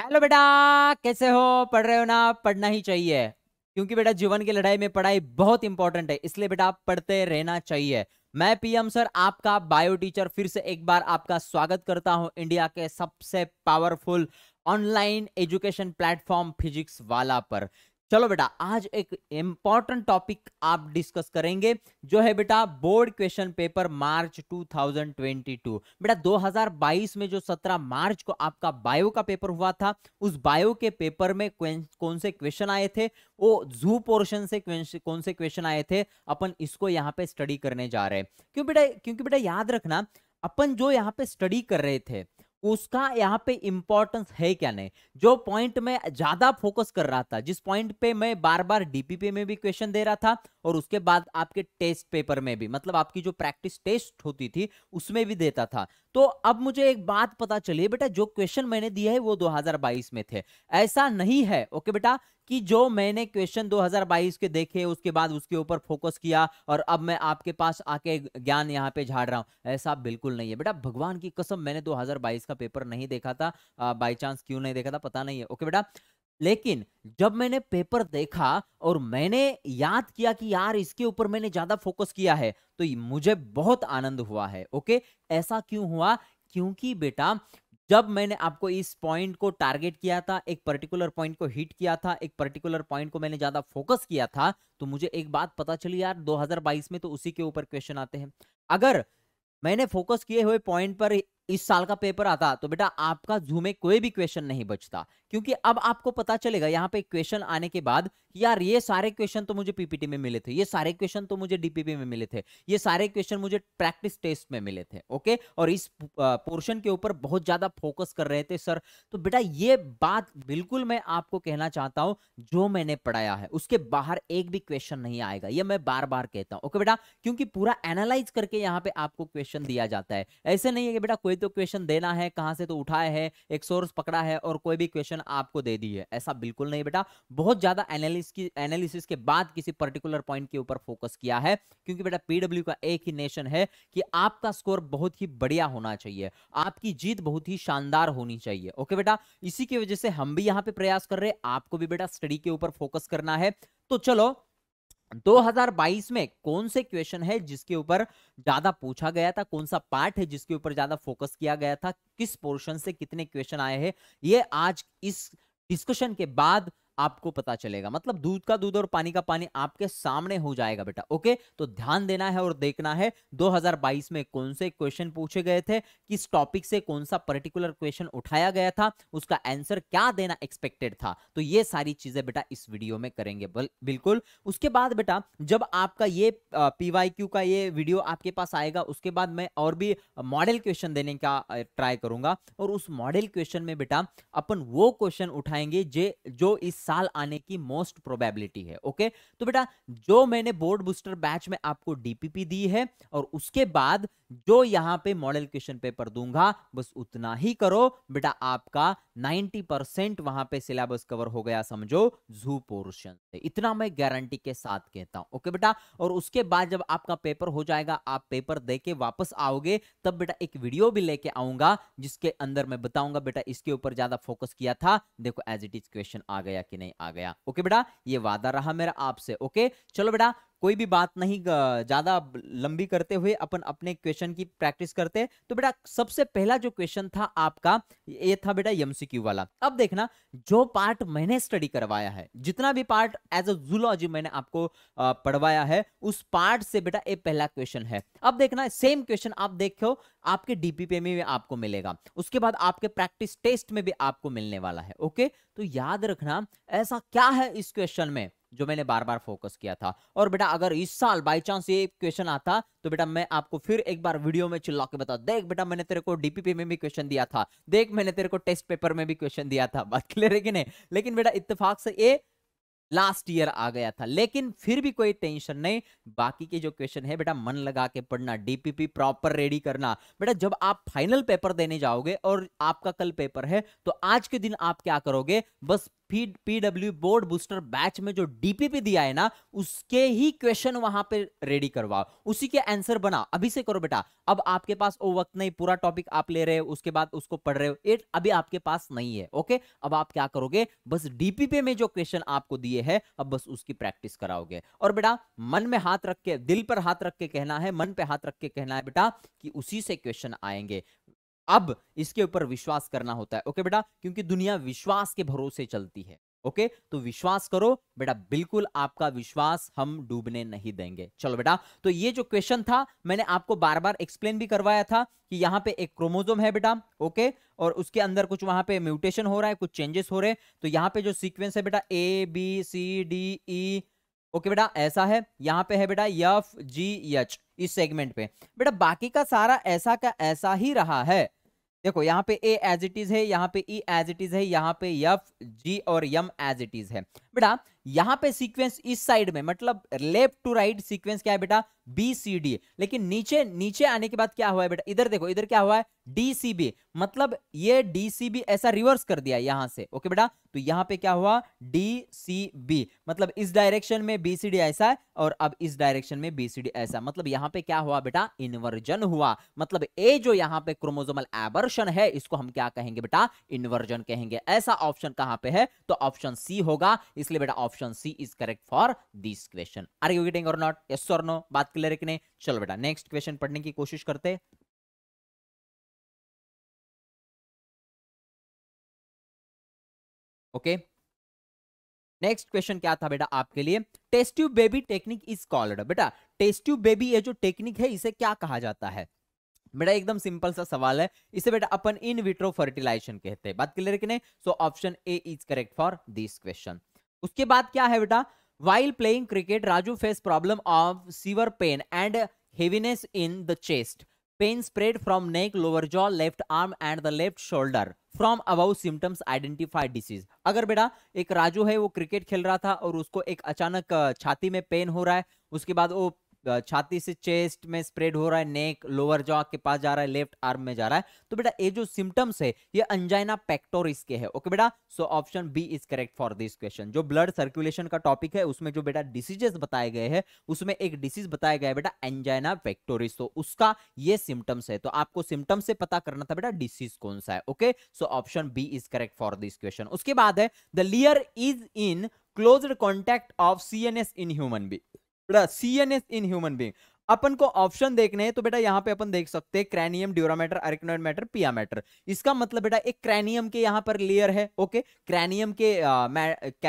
Hello बेटा कैसे हो पढ़ रहे हो ना पढ़ना ही चाहिए क्योंकि बेटा जीवन की लड़ाई में पढ़ाई बहुत इंपॉर्टेंट है इसलिए बेटा आप पढ़ते रहना चाहिए मैं पीएम सर आपका बायो टीचर फिर से एक बार आपका स्वागत करता हूं इंडिया के सबसे powerful online education platform Physics Wallah पर चलो बेटा आज एक इंपॉर्टेंट टॉपिक आप डिस्कस करेंगे जो है बेटा बोर्ड क्वेश्चन पेपर मार्च 2022 बेटा 2022 में जो 17 मार्च को आपका बायो का पेपर हुआ था उस बायो के पेपर में कौन से क्वेश्चन आए थे वो जू पोर्शन से कौन से क्वेश्चन आए थे अपन इसको यहाँ पे स्टडी करने जा रहे हैं क्यों बेटा क्योंकि बेटा याद रखना अपन जो यहाँ पे स्टडी कर रहे थे उसका यहाँ पे इंपॉर्टेंस है क्या नहीं जो पॉइंट में ज्यादा फोकस कर रहा था जिस पॉइंट पे मैं बार बार डीपीपी में भी क्वेश्चन दे रहा था और उसके बाद आपके टेस्ट पेपर में भी मतलब आपकी जो प्रैक्टिस टेस्ट होती थी उसमें भी देता था तो अब मुझे एक बात पता चली बेटा जो क्वेश्चन मैंने दिए है वो 2022 में थे ऐसा नहीं है ओके बेटा कि जो मैंने क्वेश्चन 2022 के देखे उसके बाद उसके ऊपर फोकस किया और अब मैं आपके पास आके ज्ञान यहाँ पे झाड़ रहा हूँ ऐसा बिल्कुल नहीं है बेटा भगवान की कसम मैंने 2022 का पेपर नहीं देखा था बाई चांस क्यों नहीं देखा था पता नहीं है ओके बेटा लेकिन जब मैंने पेपर देखा और मैंने याद किया कि यार इसके ऊपर मैंने ज्यादा फोकस किया है तो मुझे बहुत आनंद हुआ है ओके ऐसा क्यों हुआ क्योंकि बेटा जब मैंने आपको इस पॉइंट को टारगेट किया था एक पर्टिकुलर पॉइंट को हिट किया था एक पर्टिकुलर पॉइंट को मैंने ज्यादा फोकस किया था तो मुझे एक बात पता चली यार 2022 में तो उसी के ऊपर क्वेश्चन आते हैं अगर मैंने फोकस किए हुए पॉइंट पर इस साल का पेपर आता तो बेटा आपका जू में कोई भी क्वेश्चन नहीं बचता क्योंकि अब आपको पता चलेगा यहाँ पे क्वेश्चन आने के बाद यार ये सारे क्वेश्चन तो मुझे पीपीटी में मिले थे ये सारे क्वेश्चन तो मुझे डीपीपी में मिले थे ये सारे क्वेश्चन मुझे प्रैक्टिस टेस्ट में मिले थे ओके और इस पोर्शन के ऊपर बहुत ज्यादा फोकस कर रहे थे सर तो बेटा ये बात बिल्कुल मैं आपको कहना चाहता हूँ जो मैंने पढ़ाया है उसके बाहर एक भी क्वेश्चन नहीं आएगा ये मैं बार बार कहता हूँ ओके बेटा क्योंकि पूरा एनालाइज करके यहाँ पे आपको क्वेश्चन दिया जाता है ऐसे नहीं है कि बेटा कोई कोई तो क्वेश्चन देना है कहां से तो उठाए है एक सोर्स पकड़ा है और कोई भी क्वेश्चन आपको दे दी है ऐसा बिल्कुल नहीं बेटा बहुत ज्यादा एनालिसिस के बाद किसी पर्टिकुलर पॉइंट के ऊपर फोकस किया है क्योंकि बेटा पीडब्ल्यू का एक ही नेशन है कि आपका स्कोर बहुत ही बढ़िया होना चाहिए आपकी जीत बहुत ही शानदार होनी चाहिए ओके बेटा इसी की वजह से हम भी यहाँ पे प्रयास कर रहे हैं आपको भी बेटा स्टडी के ऊपर फोकस करना है तो चलो 2022 में कौन से क्वेश्चन है जिसके ऊपर ज्यादा पूछा गया था कौन सा पार्ट है जिसके ऊपर ज्यादा फोकस किया गया था किस पोर्शन से कितने क्वेश्चन आए हैं ये आज इस डिस्कशन के बाद आपको पता चलेगा मतलब दूध का दूध और पानी का पानी आपके सामने हो जाएगा बेटा ओके तो ध्यान देना है और देखना है 2022 में कौन से क्वेश्चन पूछे गए थे किस टॉपिक से कौन सा पर्टिकुलर क्वेश्चन उठाया गया था उसका आंसर क्या देना एक्सपेक्टेड था तो ये सारी चीजें बेटा इस वीडियो में करेंगे बिल्कुल उसके बाद बेटा जब आपका ये पीवाईक्यू का ये वीडियो आपके पास आएगा उसके बाद मैं और भी मॉडल क्वेश्चन देने का ट्राई करूंगा और उस मॉडल क्वेश्चन में बेटा अपन वो क्वेश्चन उठाएंगे जे जो इस साल आने की मोस्ट प्रोबेबिलिटी है ओके तो बेटा जो मैंने बोर्ड बूस्टर बैच में आपको डीपीपी दी है और उसके बाद जो यहां पे मॉडल क्वेश्चन पेपर दूंगा बस उतना ही करो बेटा आपका 90 परसेंट वहां पे सिलेबस कवर हो गया समझो जू पोर्शन से इतना मैं गारंटी के साथ कहता हूं ओके बेटा और उसके बाद जब आपका पेपर हो जाएगा आप पेपर दे के वापस आओगे तब बेटा एक वीडियो भी लेके आऊंगा जिसके अंदर मैं बताऊंगा बेटा इसके ऊपर ज्यादा फोकस किया था देखो एज इट इज क्वेश्चन आ गया कि नहीं आ गया ओके बेटा ये वादा रहा मेरा आपसे ओके चलो बेटा कोई भी बात नहीं ज़्यादा लंबी करते हुए अपन अपने क्वेश्चन की प्रैक्टिस करते तो बेटा सबसे पहला जो क्वेश्चन था आपका ये था बेटा एमसीक्यू वाला अब देखना जो पार्ट मैंने स्टडी करवाया है जितना भी पार्ट एज अ जूलॉजी मैंने आपको पढ़वाया है उस पार्ट से बेटा ये पहला क्वेश्चन है अब देखना सेम क्वेश्चन आप देखो आपके डीपीपी में भी आपको मिलेगा उसके बाद आपके प्रैक्टिस टेस्ट में भी आपको मिलने वाला है ओके तो याद रखना ऐसा क्या है इस क्वेश्चन में जो मैंने बार बार फोकस किया था और बेटा अगर इस साल बाय चांस ये क्वेश्चन आता तो बेटा मैं आपको फिर एक बार वीडियो में चिल्ला के बता देख बेटा मैंने तेरे को डीपीपी में भी क्वेश्चन दिया था देख मैंने तेरे को टेस्ट पेपर में भी क्वेश्चन दिया था बात क्लियर है कि नहीं लेकिन बेटा इतफाक से ये लास्ट ईयर आ गया था लेकिन फिर भी कोई टेंशन नहीं बाकी के जो क्वेश्चन है बेटा मन लगा के पढ़ना डीपीपी प्रॉपर रेडी करना बेटा जब आप फाइनल पेपर देने जाओगे और आपका कल पेपर है तो आज के दिन आप क्या करोगे बस पीडब्ल्यू बोर्ड बूस्टर बैच में जो डीपीपी दिया है ना उसके ही क्वेश्चन वहां पे रेडी करवाओ उसी के आंसर बनाओ अभी से करो बेटा अब आपके पास वो वक्त नहीं पूरा टॉपिक आप ले रहे हो उसके बाद उसको पढ़ रहे हो एट अभी आपके पास नहीं है ओके अब आप क्या करोगे बस डीपीपी में जो क्वेश्चन आपको दिए है अब बस उसकी प्रैक्टिस कराओगे और बेटा मन में हाथ रख के दिल पर हाथ रख के कहना है मन पे हाथ रख के कहना है बेटा कि उसी से क्वेश्चन आएंगे अब इसके ऊपर विश्वास करना होता है ओके बेटा क्योंकि दुनिया विश्वास के भरोसे चलती है ओके तो विश्वास करो बेटा बिल्कुल आपका विश्वास हम डूबने नहीं देंगे चलो बेटा तो ये जो क्वेश्चन था मैंने आपको बार बार एक्सप्लेन भी करवाया था कि यहाँ पे एक क्रोमोजोम है बेटा ओके और उसके अंदर कुछ वहां पे म्यूटेशन हो रहा है कुछ चेंजेस हो रहे हैं तो यहाँ पे जो सीक्वेंस है बेटा A B C D E e, okay बेटा ऐसा है यहाँ पे है बेटा यफ जी एच इस सेगमेंट पे बेटा बाकी का सारा ऐसा का ऐसा ही रहा है देखो यहाँ पे ए एज इट इज है यहाँ पे ई एज इट इज है यहाँ पे यफ जी और यम एज इट इज है बेटा यहां पे सीक्वेंस इस साइड में मतलब लेफ्ट टू राइट सीक्वेंस क्या है बेटा बी सी डी लेकिन नीचे नीचे आने के बाद क्या हुआ है बेटा इधर देखो इधर क्या हुआ है डी सी बी मतलब ये डी सी बी ऐसा रिवर्स कर दिया यहां से ओके बेटा तो यहां पे क्या हुआ डी सी बी मतलब इस डायरेक्शन में बी सी डी ऐसा है और अब इस डायरेक्शन में बी सी डी ऐसा मतलब यहां पे क्या हुआ बेटा इन्वर्जन हुआ मतलब ए जो यहां पे क्रोमोजोमल एबर्शन है इसको हम क्या कहेंगे बेटा इन्वर्जन कहेंगे ऐसा ऑप्शन कहां पे है तो ऑप्शन सी होगा इसलिए बेटा option option C is correct for this question are you getting और नॉट यस और नो बात क्लियर है कि नहीं चलो बेटा नेक्स्ट क्वेश्चन पढ़ने की कोशिश करते ओके नेक्स्ट क्वेश्चन क्या था बेटा आपके लिए test tube baby technique is called बेटा टेस्ट ट्यूब बेबी ये जो टेक्निक है इसे क्या कहा जाता है बेटा एकदम सिंपल सा सवाल है इसे बेटा अपन इन विट्रो फर्टिलाइजेशन कहते हैं बात क्लियर है कि नहीं so option A is correct for this question उसके बाद क्या है बेटा while playing cricket Raju face problem of severe pain and heaviness in the chest pain spread from neck lower jaw left arm and the left shoulder from above symptoms identified disease अगर बेटा एक राजू है वो क्रिकेट खेल रहा था और उसको एक अचानक छाती में पेन हो रहा है उसके बाद वो छाती से चेस्ट में स्प्रेड हो रहा है नेक लोअर जॉ के पास जा रहा है लेफ्ट आर्म में जा रहा है तो बेटा ये जो सिम्टम्स है ये अंजाइना पेक्टोरिस के है ओके बेटा so option B is correct for this question जो ब्लड सर्कुलेशन का टॉपिक है उसमें जो बेटा डिसीजेस बताए गए हैं उसमें एक डिसीज बताया गया है बेटा एंजाइना पेक्टोरिस तो उसका ये सिम्टम्स है तो आपको सिम्टम से पता करना था बेटा डिसीज कौन सा है okay so option B is correct for this question उसके बाद है the layer is in close contact of C N S in human B C N S in human being अपन को ऑप्शन देखने हैं तो बेटा यहाँ पे अपन देख सकते हैं cranium dura mater arachnoid mater pia mater इसका मतलब बेटा एक क्रैनियम के यहाँ पर लेयर है ओके क्रैनियम के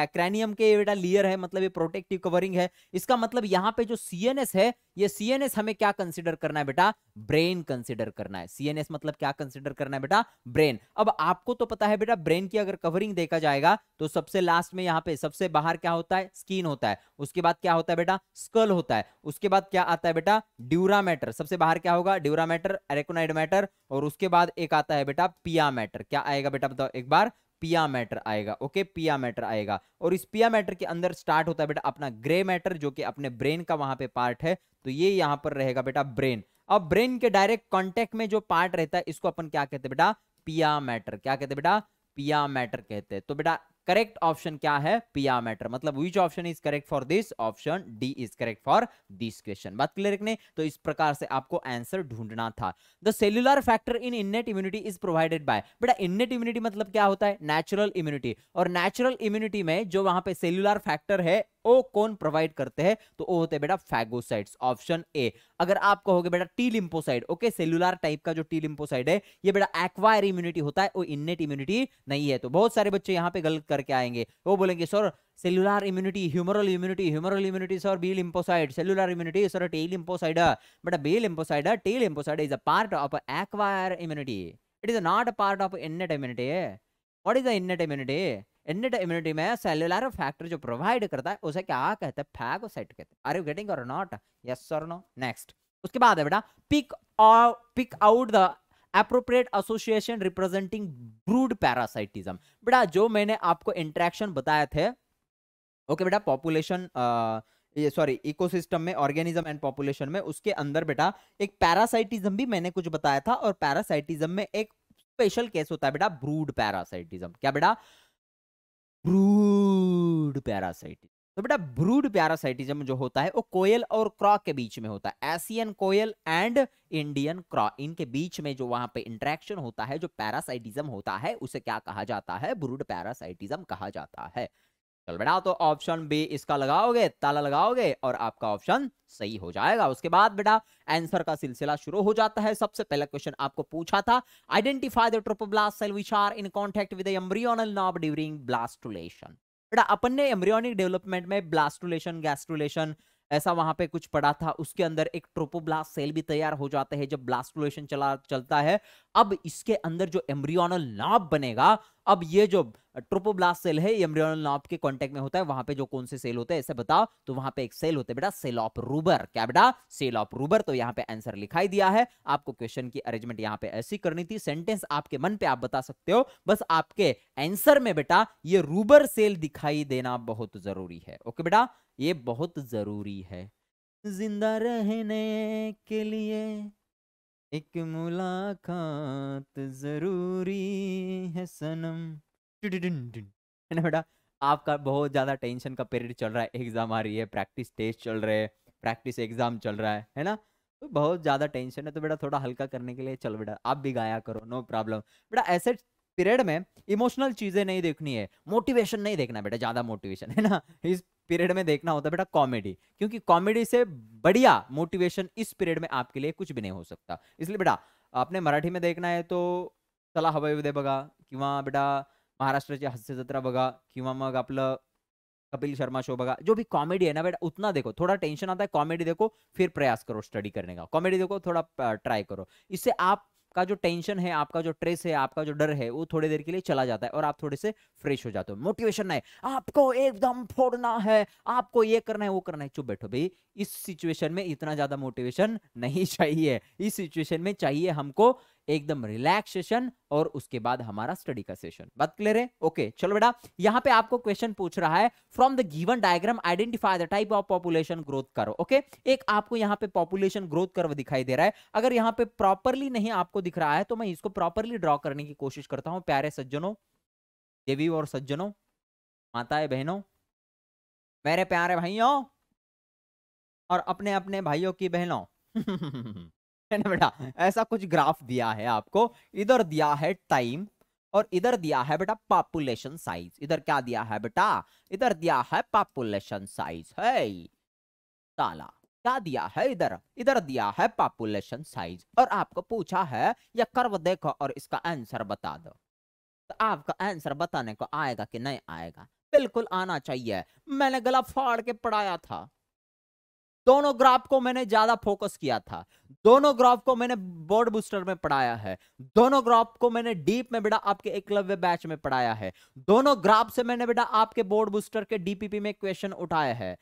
क्रैनियम के बेटा लेयर है मतलब ये प्रोटेक्टिव कवरिंग है इसका मतलब यहाँ पे जो सीएनएस है ये सीएनएस हमें क्या कंसिडर करना है बेटा ब्रेन कंसिडर करना है सीएनएस मतलब क्या कंसिडर करना है बेटा ब्रेन अब आपको तो पता है बेटा ब्रेन की अगर कवरिंग देखा जाएगा तो सबसे लास्ट में यहाँ पे सबसे बाहर क्या होता है स्किन होता है उसके बाद क्या होता है बेटा स्कल होता है उसके बाद क्या आता है बेटा बेटा ड्यूरा मैटर सबसे बाहर क्या होगा ड्यूरा मैटर एरेकोनाइड मैटर और उसके बाद एक आता है बेटा पिया मैटर क्या आएगा बेटा बताओ एक बार पिया मैटर आएगा ओके पिया मैटर आएगा और इस पिया मैटर के अंदर स्टार्ट होता है बेटा अपना ग्रे मैटर जो कि अपने ब्रेन का वहां पे पार्ट है तो ये यहाँ पर रहेगा बेटा ब्रेन अब ब्रेन के डायरेक्ट कॉन्टेक्ट में जो पार्ट रहता है इसको अपन क्या कहते हैं बेटा पिया मैटर क्या कहते हैं बेटा पिया मैटर कहते हैं तो बेटा करेक्ट ऑप्शन क्या है पिया मैटर मतलब which option is correct for this option D is correct for this question बात क्लियर रखने तो इस प्रकार से आपको आंसर ढूंढना था the cellular factor in innate immunity is provided by बेटा इननेट इम्यूनिटी मतलब क्या होता है नेचुरल इम्यूनिटी और नेचुरल इम्यूनिटी में जो वहां पे सेल्युलर फैक्टर है ओ कौन प्रोवाइड करते हैं तो ओ होते हैं बेटा फैगोसाइट्स ऑप्शन ए अगर आप कहोगे बेटा T lymphocyte okay cellular type का जो टी लिम्पोसाइड है ये बेटा एक्वायर इम्यूनिटी होता है वो इननेट इम्यूनिटी नहीं है तो बहुत सारे बच्चे यहाँ पे गलत करके आएंगे वो बोलेंगे sir cellular immunity humoral immunity humoral immunity sir B lymphocyte cellular immunity sir T lymphocyte बेटा B lymphocyte T lymphocyte is a part of acquire immunity it is not a part of innate immunity what is the innate immunity innate immunity में cellular factor जो provide करता है उसे क्या कहते हैं phagocyte कहते हैं आर यू गेटिंग और नॉट यस और नो नेक्स्ट उसके बाद है बेटा पिक और pick out the appropriate association representing brood parasitism बेटा जो मैंने आपको इंट्रैक्शन बताए थे ओके बेटा पॉपुलेशन सॉरी इकोसिस्टम में ऑर्गेनिज्म एंड पॉपुलेशन में उसके अंदर बेटा एक पैरासाइटिज्म भी मैंने कुछ बताया था और पैरासाइटिज्म में एक स्पेशल केस होता है बेटा ब्रूड पैरासाइटिज्म क्या बेटा ब्रूड पैरासाइटिस तो बेटा ब्रूड पैरासाइटिज्म जो होता है वो कोयल और क्रॉ के बीच में होता है Asian koel and Indian crow इनके बीच में जो वहां पे इंट्रैक्शन होता है जो पैरासाइटिज्म होता है उसे क्या कहा जाता है ब्रूड पैरासाइटिज्म कहा जाता है चल बेटा तो ऑप्शन बी इसका लगाओगे ताला लगाओगे और आपका ऑप्शन सही हो जाएगा उसके बाद बेटा आंसर का सिलसिला शुरू हो जाता है सबसे पहला क्वेश्चन आपको पूछा था identify the trophoblast cell which are in contact with embryonal knob during blastulation बेटा अपन ने एम्ब्रियोनिक डेवलपमेंट में ब्लास्टुलेशन गैस्ट्रुलेशन ऐसा वहां पे कुछ पड़ा था उसके अंदर एक ट्रोपोब्लास्ट सेल भी तैयार हो जाते हैं जब ब्लास्टुलेशन चला चलता है अब इसके अंदर जो एम्ब्रियोनल नॉब बनेगा अब ये जो ट्रोपोब्लास्ट सेल है एम्ब्रियोनल नॉप के कांटेक्ट में होता है वहां पे जो कौन से सेल होते हैं ऐसे बताओ तो वहां पे एक सेल होते बेटा सेल ऑफ रूबर क्या बेटा सेल ऑफ रूबर तो यहाँ पे आंसर लिखाई दिया है आपको क्वेश्चन की अरेंजमेंट यहाँ पे ऐसी करनी थी सेंटेंस आपके मन पे आप बता सकते हो बस आपके आंसर में बेटा ये रूबर सेल दिखाई देना बहुत जरूरी है ओके बेटा ये बहुत जरूरी है जिंदा रहने के लिए एक मुलाकात जरूरी है सनम है ना बेटा आपका बहुत ज़्यादा टेंशन का पीरियड चल रहा है एग्ज़ाम आ रही है प्रैक्टिस टेस्ट चल रहे हैं प्रैक्टिस एग्ज़ाम चल रहा है है ना तो बहुत ज़्यादा टेंशन है तो बेटा थोड़ा हल्का करने के लिए चलो बेटा आप भी गाया करो नो प्रॉब्लम बेटा ऐसे पीरियड में इमोशनल चीज़ें नहीं देखनी है मोटिवेशन नहीं देखना बेटा ज़्यादा मोटिवेशन है ना इस पीरियड में देखना होता है बेटा कॉमेडी क्योंकि कॉमेडी से बढ़िया मोटिवेशन इस पीरियड में आपके लिए कुछ भी नहीं हो सकता इसलिए बेटा आपने मराठी में देखना है तो चला हवाई उदय बगा कि बेटा की हास्य जत्रा बगा कि मग आप कपिल शर्मा शो बगा जो भी कॉमेडी है ना बेटा उतना देखो थोड़ा टेंशन आता है कॉमेडी देखो फिर प्रयास करो स्टडी करने का कॉमेडी देखो थोड़ा ट्राई करो इससे आप आपका जो टेंशन है आपका जो ट्रेस है आपका जो डर है वो थोड़ी देर के लिए चला जाता है और आप थोड़े से फ्रेश हो जाते हो मोटिवेशन है आपको एकदम फोड़ना है आपको ये करना है वो करना है चुप बैठो भाई इस सिचुएशन में इतना ज्यादा मोटिवेशन नहीं चाहिए इस सिचुएशन में चाहिए हमको एकदम रिलैक्स सेशन और उसके बाद हमारा स्टडी का सेशन बात क्लियर है ओके चलो बेटा यहाँ पे आपको क्वेश्चन पूछ रहा है from the given diagram identify the type of population growth करो ओके एक आपको यहाँ पे पॉपुलेशन ग्रोथ कर्व दिखाई दे रहा है अगर यहाँ पे प्रॉपरली नहीं आपको दिख रहा है तो मैं इसको प्रॉपरली ड्रॉ करने की कोशिश करता हूँ प्यारे सज्जनों देवी और सज्जनों माताएं बहनों मेरे प्यारे भाइयों और अपने अपने भाइयों की बहनों है ना बेटा ऐसा कुछ ग्राफ दिया है आपको इधर दिया है टाइम और इधर दिया है बेटा पॉपुलेशन साइज इधर क्या दिया है बेटा इधर दिया है पॉपुलेशन साइज है ताला क्या दिया है इधर इधर दिया है पॉपुलेशन साइज और आपको पूछा है यह कर्व देखो और इसका आंसर बता दो तो आपका आंसर बताने को आएगा कि नहीं आएगा बिल्कुल आना चाहिए मैंने गला फाड़ के पढ़ाया था दोनों ग्राफ को मैंने ज्यादा फोकस किया था दोनों ग्राफ को मैंने बोर्ड बूस्टर में पढ़ाया है दोनों ग्राफ को मैंने डीप में बेटा आपके एकलव्य बैच में पढ़ाया है दोनों ग्राफ से मैंने बेटा आपके बोर्ड बूस्टर के डीपीपी में क्वेश्चन उठाया है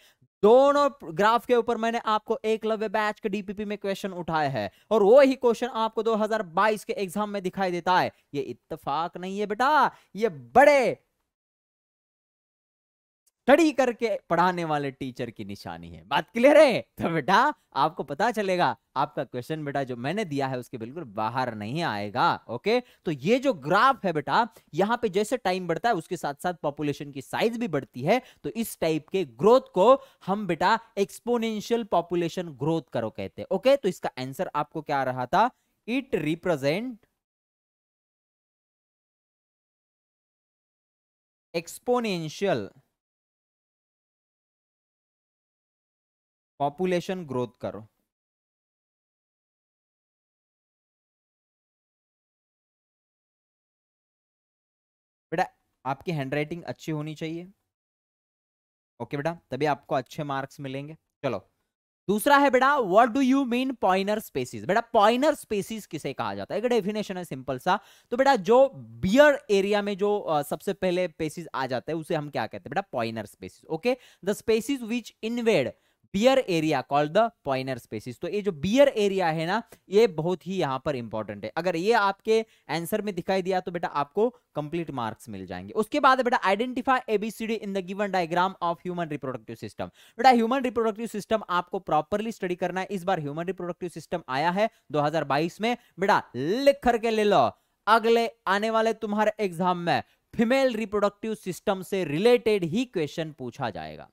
दोनों ग्राफ के ऊपर मैंने आपको एक लव्य बैच के डीपीपी में क्वेश्चन उठाया है और वो ही क्वेश्चन आपको 2022 के एग्जाम में दिखाई देता है ये इत्तफाक नहीं है बेटा ये बड़े स्टडी करके पढ़ाने वाले टीचर की निशानी है बात क्लियर है तो बेटा आपको पता चलेगा आपका क्वेश्चन बेटा जो मैंने दिया है उसके बिल्कुल बाहर नहीं आएगा ओके तो ये जो ग्राफ है बेटा यहाँ पे जैसे टाइम बढ़ता है उसके साथ साथ पॉपुलेशन की साइज भी बढ़ती है तो इस टाइप के ग्रोथ को हम बेटा एक्सपोनेंशियल पॉपुलेशन ग्रोथ करो कहते हैं ओके तो इसका आंसर आपको क्या रहा था it represent exponential population growth करो बेटा आपकी हैंडराइटिंग अच्छी होनी चाहिए ओके बेटा तभी आपको अच्छे मार्क्स मिलेंगे चलो दूसरा है बेटा what do you mean pioneer species बेटा पॉइनर स्पेसिस किसे कहा जाता है एक डेफिनेशन है सिंपल सा तो बेटा जो बियर एरिया में जो सबसे पहले स्पेसिस आ जाते हैं उसे हम क्या कहते हैं बेटा pioneer species okay the species which invade bare area called the pioneer species तो ये जो बियर एरिया है ना ये बहुत ही यहाँ पर इंपॉर्टेंट है अगर ये आपके आंसर में दिखाई दिया तो बेटा आपको कंप्लीट मार्क्स मिल जाएंगे उसके बाद बेटा identify A B C D in the given diagram of human reproductive system बेटा ह्यूमन रिप्रोडक्टिव सिस्टम आपको प्रॉपरली स्टडी करना है इस बार ह्यूमन रिप्रोडक्टिव सिस्टम आया है दो में बेटा लिख करके ले लो अगले आने वाले तुम्हारे एग्जाम में फीमेल रिप्रोडक्टिव सिस्टम से रिलेटेड ही क्वेश्चन पूछा जाएगा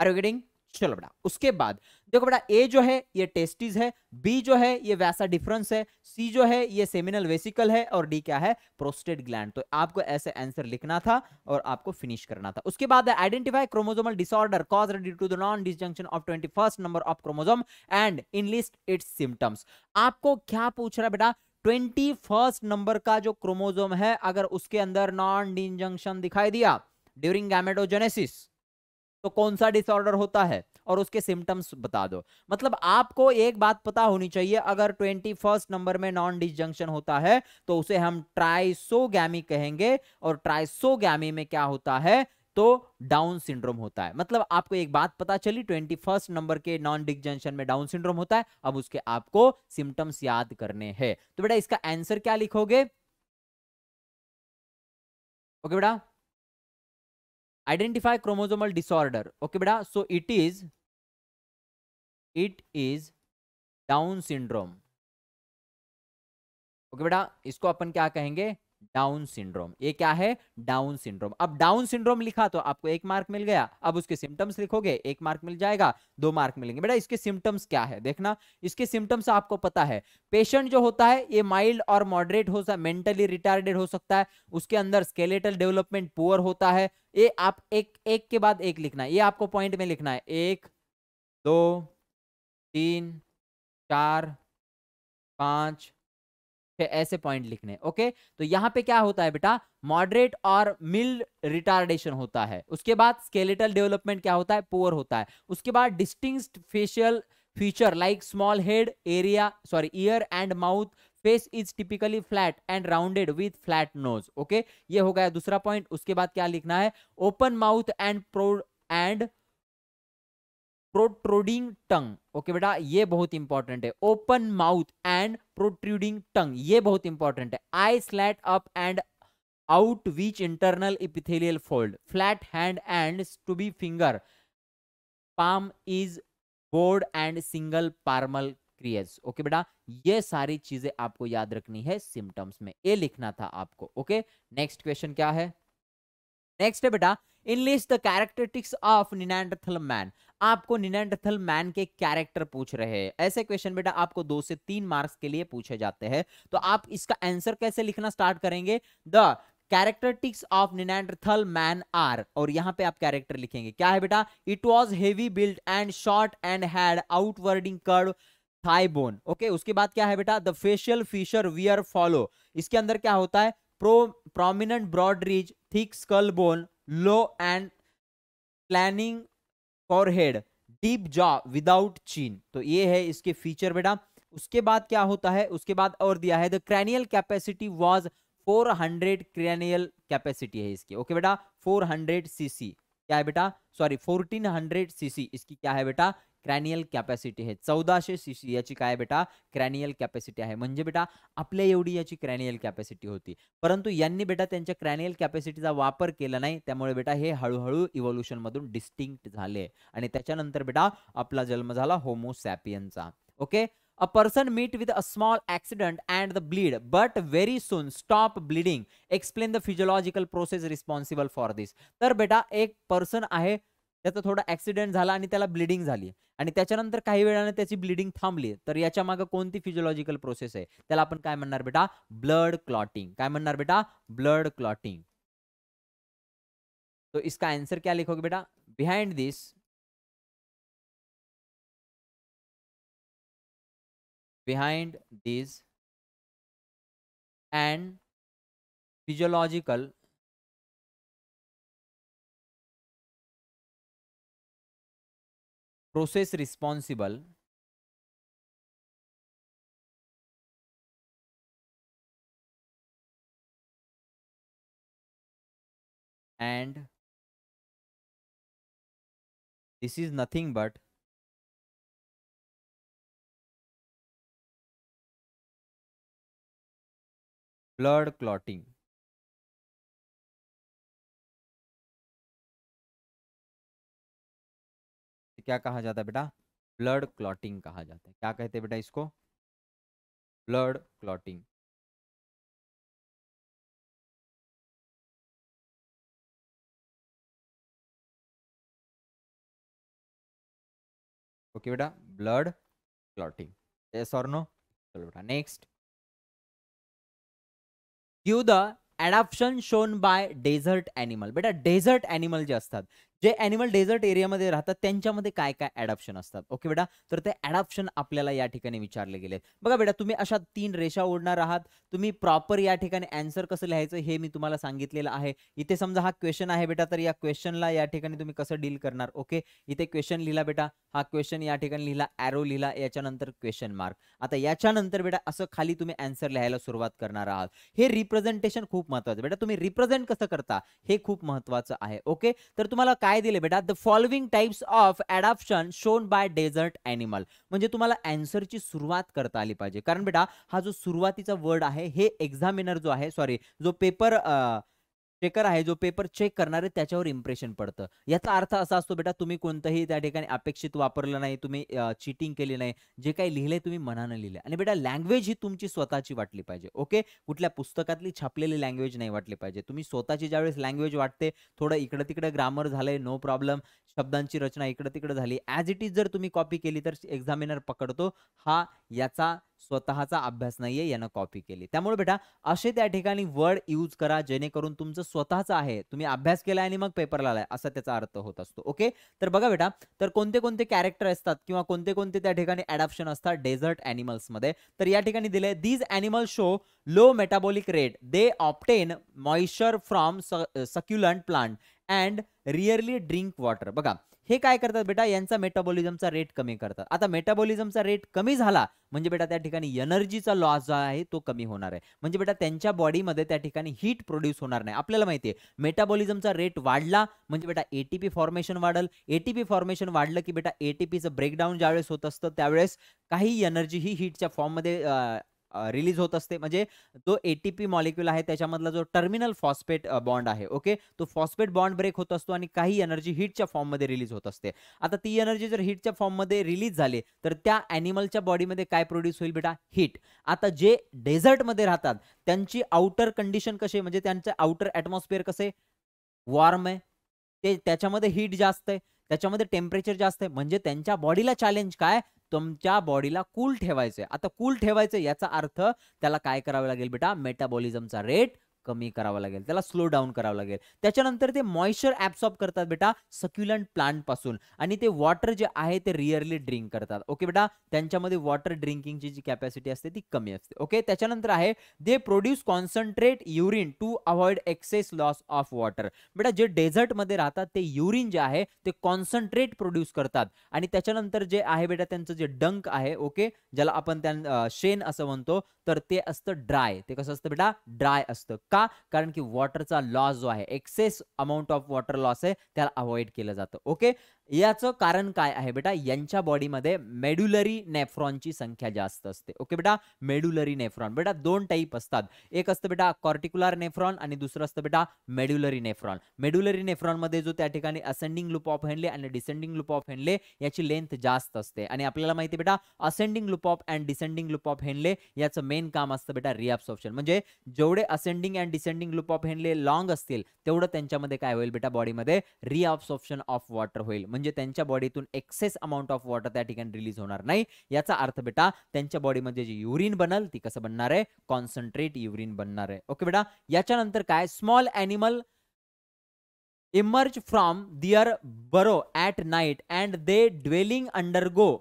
आर यू गेटिंग चलो बेटा उसके बाद देखो बेटा ए जो है ये टेस्टिस है बी जो है ये वैसा डिफरेंस है सी जो है ये सेमिनल वेसिकल है और डी क्या है प्रोस्टेट ग्लैंड तो आपको ऐसे आंसर लिखना था और आपको फिनिश करना था उसके बाद identify chromosomal disorder cause due to the non disjunction of twenty number of chromosome and enlist its symptoms आपको क्या पूछ रहा है बेटा ट्वेंटी फर्स्ट नंबर का जो क्रोमोजोम है अगर उसके अंदर नॉन डिजंक्शन दिखाई दिया ड्यूरिंग गैमेटोजेनेसिस तो कौन सा डिसऑर्डर होता है और उसके सिम्टम्स बता दो मतलब आपको एक बात पता होनी चाहिए अगर ट्वेंटी फर्स्ट नंबर में नॉन डिसजंक्शन होता है तो उसे हम ट्राइसोगी कहेंगे और ट्राइसोगी में क्या होता है तो डाउन सिंड्रोम होता है मतलब आपको एक बात पता चली ट्वेंटी फर्स्ट नंबर के नॉन डिग्जंशन में डाउन सिंड्रोम होता है अब उसके आपको सिम्टम्स याद करने हैं तो बेटा इसका आंसर क्या लिखोगे ओके बेटा identify chromosomal disorder okay beta so it is it is Down syndrome okay बेटा इसको अपन क्या कहेंगे डाउन सिंड्रोम ये क्या है डाउन सिंड्रोम अब डाउन सिंड्रोम लिखा तो आपको एक मार्क मिल गया अब उसके सिम्टम्स लिखोगे एक मार्क मिल जाएगा दो मार्क मिलेंगे बेटा इसके सिम्टम्स क्या है देखना इसके सिम्टम्स आपको पता है पेशेंट जो होता है ये माइल्ड और मॉडरेट हो सकता मेंटली रिटार्डेड हो सकता है उसके अंदर स्केलेटल डेवलपमेंट पुअर होता है ये आप एक एक के बाद एक लिखना है ये आपको पॉइंट में लिखना है एक दो तीन चार पाँच ऐसे पॉइंट लिखने ओके तो यहाँ पे क्या होता है बेटा मॉडरेट और मिल रिटार्डेशन होता है उसके बाद स्केलेटल डेवलपमेंट क्या होता है पोअर होता है उसके बाद distinct facial feature like small head area sorry ear and mouth face is typically flat and rounded with flat nose okay ये हो गया दूसरा पॉइंट उसके बाद क्या लिखना है open mouth and prod and protruding tongue okay बेटा ये बहुत इंपॉर्टेंट है open mouth and protruding tongue ये बहुत इंपॉर्टेंट है eye slant up and out which internal epithelial fold flat hand and to be finger palm is broad and single palmar crease okay बेटा ये सारी चीजें आपको याद रखनी है सिम्टम्स में ये लिखना था आपको ओके नेक्स्ट क्वेश्चन क्या है नेक्स्ट है बेटा enlist the characteristics of Neanderthal man आपको निनेंडथल मैन के कैरेक्टर पूछ रहे हैं ऐसे क्वेश्चन बेटा आपको दो से तीन मार्क्स के लिए पूछे जाते हैं तो आप इसका आंसर कैसे लिखना स्टार्ट करेंगे the characteristics of Neanderthal man are और यहाँ पे आप कैरेक्टर लिखेंगे क्या है बेटा it was heavy build and short and had outwarding curve thigh bone okay उसके बाद क्या है बेटा the facial feature were follow इसके अंदर क्या होता है pro prominent broad ridge thick skull bone low and planning forehead deep jaw without chin तो ये है इसके फीचर बेटा उसके बाद क्या होता है उसके बाद और दिया है the cranial capacity was 400 cranial capacity है इसकी ओके बेटा 400 सीसी क्या है बेटा सॉरी 1400 सीसी इसकी क्या है बेटा क्रॅनियल कॅपॅसिटी आहे चौदाशे सी सी याची काय बेटा क्रॅनियल कॅपॅसिटी आहे म्हणजे बेटा आपल्या एवढी याची क्रॅनियल कॅपॅसिटी होती परंतु यांनी बेटा त्यांच्या क्रॅनियल कॅपॅसिटीचा वापर केला नाही त्यामुळे बेटा हे हळूहळू इव्होल्युशनमधून डिस्टिंक्ट झाले आणि त्याच्यानंतर बेटा आपला जन्म झाला होमोसॅपियनचा okay a person meet with a small accident and the bleed but very soon stop bleeding explain the physiological process responsible for this तर बेटा एक पर्सन आहे त्याचा थोडा ऍक्सिडेंट झाला आणि त्याला ब्लिडिंग झाली आणि त्याच्यानंतर काही वेळाने त्याची ब्लिडिंग थांबली तर याच्या मागे कोणती फिजिओलॉजिकल प्रोसेस आहे त्याला आपण काय म्हणणार बेटा ब्लड क्लॉटिंग काय म्हणणार बेटा ब्लड क्लॉटिंग तो इसका आंसर क्या लिखोगे बेटा behind this behind this and physiological process responsible and this is nothing but blood clotting क्या कहा जाता है बेटा ब्लड क्लॉटिंग कहा जाता है क्या कहते हैं बेटा इसको ब्लड क्लॉटिंग ओके बेटा ब्लड क्लॉटिंग और नो चलो बेटा next give the adoption shown by desert animal बेटा डेजर्ट एनिमल जे जे ॲनिमल डेझर्ट एरियामध्ये राहतात त्यांच्यामध्ये काय काय ॲडॉप्शन असतात ओके बेटा तर ते ॲडॉप्शन आपल्याला या ठिकाणी विचारले गेले बघा बेटा तुम्ही अशा तीन रेषा ओढणार आहात तुम्ही प्रॉपर या ठिकाणी अँसर कसं लिहायचं हे मी तुम्हाला सांगितलेलं आहे इथे समजा हा क्वेश्चन आहे बेटा तर या क्वेश्चनला या ठिकाणी तुम्ही कसं डील करणार ओके इथे क्वेश्चन लिहिला बेटा हा क्वेश्चन या ठिकाणी लिहिला ॲरो लिहिला याच्यानंतर क्वेश्चन मार्क आता याच्यानंतर बेटा असं खाली तुम्ही अँसर लिहायला सुरुवात करणार आहात हे रिप्रेझेंटेशन खूप महत्वाचं बेटा तुम्ही रिप्रेझेंट कसं करता हे खूप महत्वाचं आहे ओके तर तुम्हाला काय दिले बेटा the following types of adoption shown by desert animal म्हणजे तुम्हाला अँसरची सुरुवात करता आली पाहिजे कारण बेटा हा जो सुरुवातीचा वर्ड आहे हे एक्झामिनर जो आहे सॉरी जो पेपर चेकर आहे जो पेपर चेक करणार आहे त्याच्यावर इम्प्रेशन पडतं याचा अर्थ असा असतो बेटा तुम्ही कोणतंही त्या ठिकाणी अपेक्षित वापरलं नाही तुम्ही चिटिंग केली नाही जे काही लिहिले तुम्ही मनानं लिहिले आणि बेटा लँग्वेज ही तुमची स्वतःची वाटली पाहिजे ओके कुठल्या पुस्तकातली छापलेली लँग्वेज नाही वाटली पाहिजे तुम्ही स्वतःची ज्यावेळेस लँग्वेज वाटते थोडं इकडं तिकडं ग्रामर झालंय नो प्रॉब्लेम शब्दांची रचना इकडं तिकडं झाली ॲज इट इज जर तुम्ही कॉपी केली तर एक्झामिनर पकडतो हा याचा स्वतःचा अभ्यास नाहीये यानं कॉपी केली त्यामुळे बेटा असे त्या ठिकाणी वर्ड यूज करा जेणेकरून तुमचं स्वतःचं आहे तुम्ही अभ्यास केलाय आणि मग पेपरला आलाय असा त्याचा अर्थ होत असतो ओके तर बघा बेटा तर कोणते कोणते कॅरेक्टर असतात किंवा कोणते कोणते त्या ठिकाणी ॲडप्शन असतात डेझर्ट मध्ये तर या ठिकाणी दिले these animal show low metabolic rate they obtain moisture from succulent plant and rarely drink water बघा हे काय करतात बेटा यांचा मेटाबॉलिझमचा रेट कमी करतात आता मेटाबॉलिझमचा रेट कमी झाला म्हणजे बेटा त्या ठिकाणी एनर्जीचा लॉस जो आहे तो कमी होणार आहे म्हणजे बेटा त्यांच्या बॉडीमध्ये त्या ठिकाणी हीट प्रोड्यूस होणार नाही आपल्याला माहिती आहे मेटाबॉलिझमचा रेट वाढला म्हणजे बेटा एटीपी फॉर्मेशन वाढल एटीपी फॉर्मेशन वाढलं की बेटा एटीपीचं ब्रेकडाऊन ज्यावेळेस होत असतं त्यावेळेस काही एनर्जी ही हीटच्या फॉर्ममध्ये रिलीज होत असते म्हणजे जो एटीपी मॉलिक्युल आहे त्याच्यामधला जो टर्मिनल फॉस्फेट बॉन्ड आहे ओके तो फॉस्फेट बॉन्ड ब्रेक होत असतो आणि काही एनर्जी हिटच्या फॉर्ममध्ये रिलीज होत असते आता ती एनर्जी जर हिटच्या फॉर्ममध्ये रिलीज झाली तर त्या अॅनिमलच्या बॉडीमध्ये काय प्रोड्यूस होईल बेटा हीट आता जे डेझर्टमध्ये राहतात त्यांची आउटर कंडिशन कसे म्हणजे त्यांचं आउटर ॲटमॉस्फिअर कसे वॉर्म आहे ते त्याच्यामध्ये हीट जास्त आहे त्याच्यामध्ये टेम्परेचर जास्त आहे म्हणजे त्यांच्या बॉडीला चॅलेंज काय तुमच्या बॉडीला कूल ठेवायचंय आता कूल ठेवायचं याचा अर्थ त्याला काय करावं लागेल बेटा मेटाबॉलिझमचा रेट कमी करावा लागेल त्याला स्लो डाऊन करावं लागेल त्याच्यानंतर ते मॉइश्चर ॲब्सॉर्ब करतात बेटा सक्युलंट प्लांट पासून आणि ते वॉटर जे आहे ते रिअरली ड्रिंक करतात ओके बेटा त्यांच्यामध्ये वॉटर ड्रिंकिंगची जी कॅपॅसिटी असते ती कमी असते ओके त्याच्यानंतर आहे they produce concentrate urine to avoid excess loss of water बेटा जे डेझर्टमध्ये राहतात ते युरिन जे आहे ते कॉन्सन्ट्रेट प्रोड्यूस करतात आणि त्याच्यानंतर जे आहे बेटा त्यांचं जे डंक आहे ओके ज्याला आपण त्या शेन असं म्हणतो तर ते असतं ड्राय ते कसं असतं बेटा ड्राय असतं का कारण की वॉटरचा लॉस जो है excess amount of water loss है अवॉइड किया जातं ओके याचं कारण काय आहे बेटा यांच्या बॉडीमध्ये मेड्युलरी नेफ्रॉनची संख्या जास्त असते ओके बेटा मेड्युलरी नेफ्रॉन बेटा दोन टाईप असतात एक असतं बेटा कॉर्टिक्युलर नेफ्रॉन आणि दुसरं असतं बेटा मेड्युलरी नेफ्रॉन मेड्युलरी नेफ्रॉनमध्ये जो त्या ठिकाणी असेंडिंग लूप ऑफ हेनले आणि डिसेंडिंग लूप ऑफ हँडले याची लेंथ जास्त असते आणि आपल्याला माहिती आहे बेटा ascending loop of and descending loop of Henle याचं मेन काम असतं बेटा ऑप्शन म्हणजे जेवढे ascending and descending loop of Henle long असतील तेवढं त्यांच्यामध्ये काय होईल बेटा बॉडीमध्ये ऑप्शन ऑफ वॉटर होईल म्हणजे म्हणजे त्यांच्या बॉडीतून एक्सेस अमाऊंट ऑफ वॉटर त्या ठिकाणी रिलीज होणार नाही याचा अर्थ बेटा त्यांच्या बॉडीमध्ये जी युरिन बनल ती कसं बनणार आहे कॉन्सन्ट्रेट युरिन बनणार आहे ओके बेटा याच्यानंतर काय small animal emerge from their burrow at night and they dwelling under go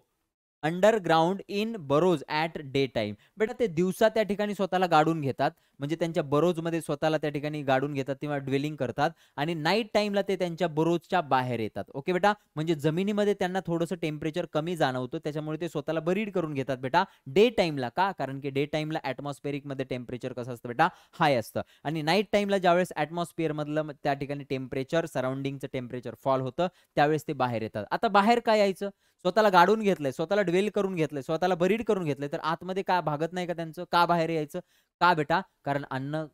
underground in burrows at day time बेटा ते दिवसा त्या ठिकाणी स्वतःला गाडून घेतात म्हणजे त्यांच्या बरोजमध्ये स्वतःला त्या ठिकाणी गाडून घेतात किंवा ड्वेलिंग करतात आणि नाईट टाईमला ते त्यांच्या बरोजच्या बाहेर येतात ओके बेटा म्हणजे जमिनीमध्ये त्यांना थोडंसं टेम्परेचर कमी जाणवतं त्याच्यामुळे ते स्वतःला बरीड करून घेतात बेटा डे टाईमला का कारण की डे टाइमला मध्ये टेम्परेचर कसं असतं बेटा हाय असतं आणि नाईट टाईमला ज्यावेळेस ॲटमॉस्फिअरमधलं त्या ठिकाणी टेम्परेचर सराउंडिंगचं टेम्परेचर फॉल होतं त्यावेळेस ते बाहेर येतात आता बाहेर काय यायचं स्वतःला गाडून घेतलंय स्वतःला ड्वेल करून घेतलंय स्वतःला बरीड करून घेतलंय तर आतमध्ये का भागत नाही का त्यांचं का बाहेर यायचं का बेटा कारण अन्न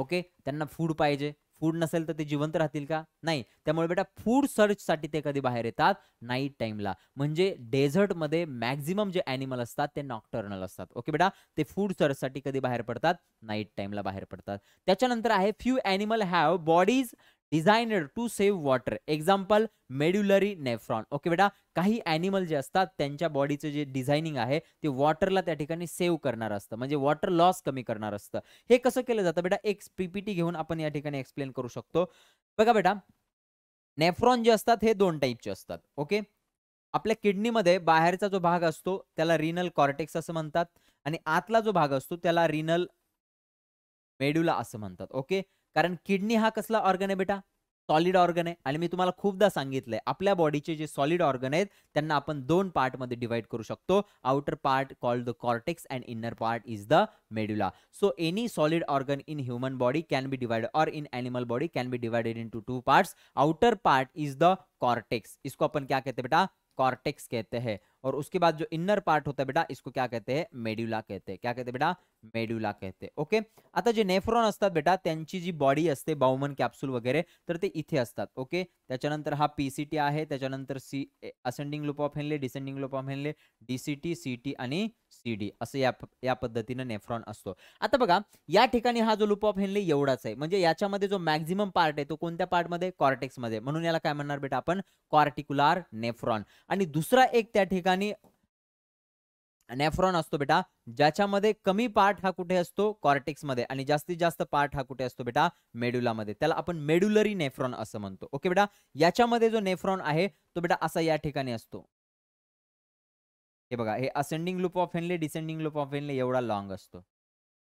ओके त्यांना फूड पाहिजे फूड नसेल तर ते जिवंत राहतील का नाही त्यामुळे बेटा फूड सर्च साठी ते कधी बाहेर येतात नाईट टाईमला म्हणजे डेझर्ट मध्ये मॅक्झिमम जे ॲनिमल असतात ते नॉक्टर्नल असतात ओके बेटा ते फूड सर्चसाठी कधी बाहेर पडतात नाईट टाईमला बाहेर पडतात त्याच्यानंतर आहे few animal have bodies designer to save water example medullary nephron okay बेटा काही ॲनिमल जे असतात त्यांच्या बॉडीचं जे डिझायनिंग आहे ते वॉटरला त्या ठिकाणी सेव्ह करणार असतं म्हणजे वॉटर लॉस कमी करणार असतं हे कसं केलं जातं बेटा एक पीपीटी घेऊन आपण या ठिकाणी एक्सप्लेन करू शकतो बघा बेटा नेफ्रॉन जे असतात हे दोन टाईपचे असतात ओके आपल्या किडनीमध्ये बाहेरचा जो भाग असतो त्याला रिनल कॉर्टेक्स असं म्हणतात आणि आतला जो भाग असतो त्याला रिनल मेड्युला असं म्हणतात ओके कारण किडनी हा कसला ऑर्गन है बेटा सॉलिड ऑर्गन मैं तुम्हारा खूबदा संगित है अपने बॉडी के जे सॉलिड ऑर्गन है अपन दोन पार्ट मे डिवाइड करू शकतो outer part called the cortex and inner part is the medulla so any solid organ in human body can be divide और in animal body can be divided into two part outer part is the cortex इसको अपन क्या कहते हैं बेटा cortex कहते हैं और उसके बाद जो इनर पार्ट होता है बेटा इसको क्या कहते हैं मेड्यूला कहते हैं क्या कहते हैं बेटा मेड्यूला कहते हैं ओके आता जे नेफ्रॉन असतात बेटा जी बॉडी बाउमन कैप्सूल वगैरह तो ते ओके हा पीसीटी है त्याच्यानंतर C ascending loop of Henle descending loop of Henle DCT CT आणि सीडी असं या नेफ्रॉन असतो आता बघा हा जो लूप ऑफ हेनले एवढाच है म्हणजे जो मॅक्झिमम पार्ट है तो कोणत्या पार्टमध्ये कॉर्टेक्समध्ये म्हणून याला काय म्हणणार बेटा अपन कॉर्टिकुलर नेफ्रॉन दुसरा एक आणि नेफ्रॉन असतो बेटा ज्याच्यामध्ये कमी पार्ट हा कुठे असतो मध्ये आणि जास्तीत जास्त पार्ट हा कुठे असतो बेटा मध्ये त्याला आपण मेड्युलरी नेफ्रॉन असं म्हणतो ओके बेटा याच्यामध्ये जो नेफ्रॉन आहे तो बेटा असा या ठिकाणी असतो हे बघा हे ascending loop of Henle descending loop of Henle एवढा लॉंग असतो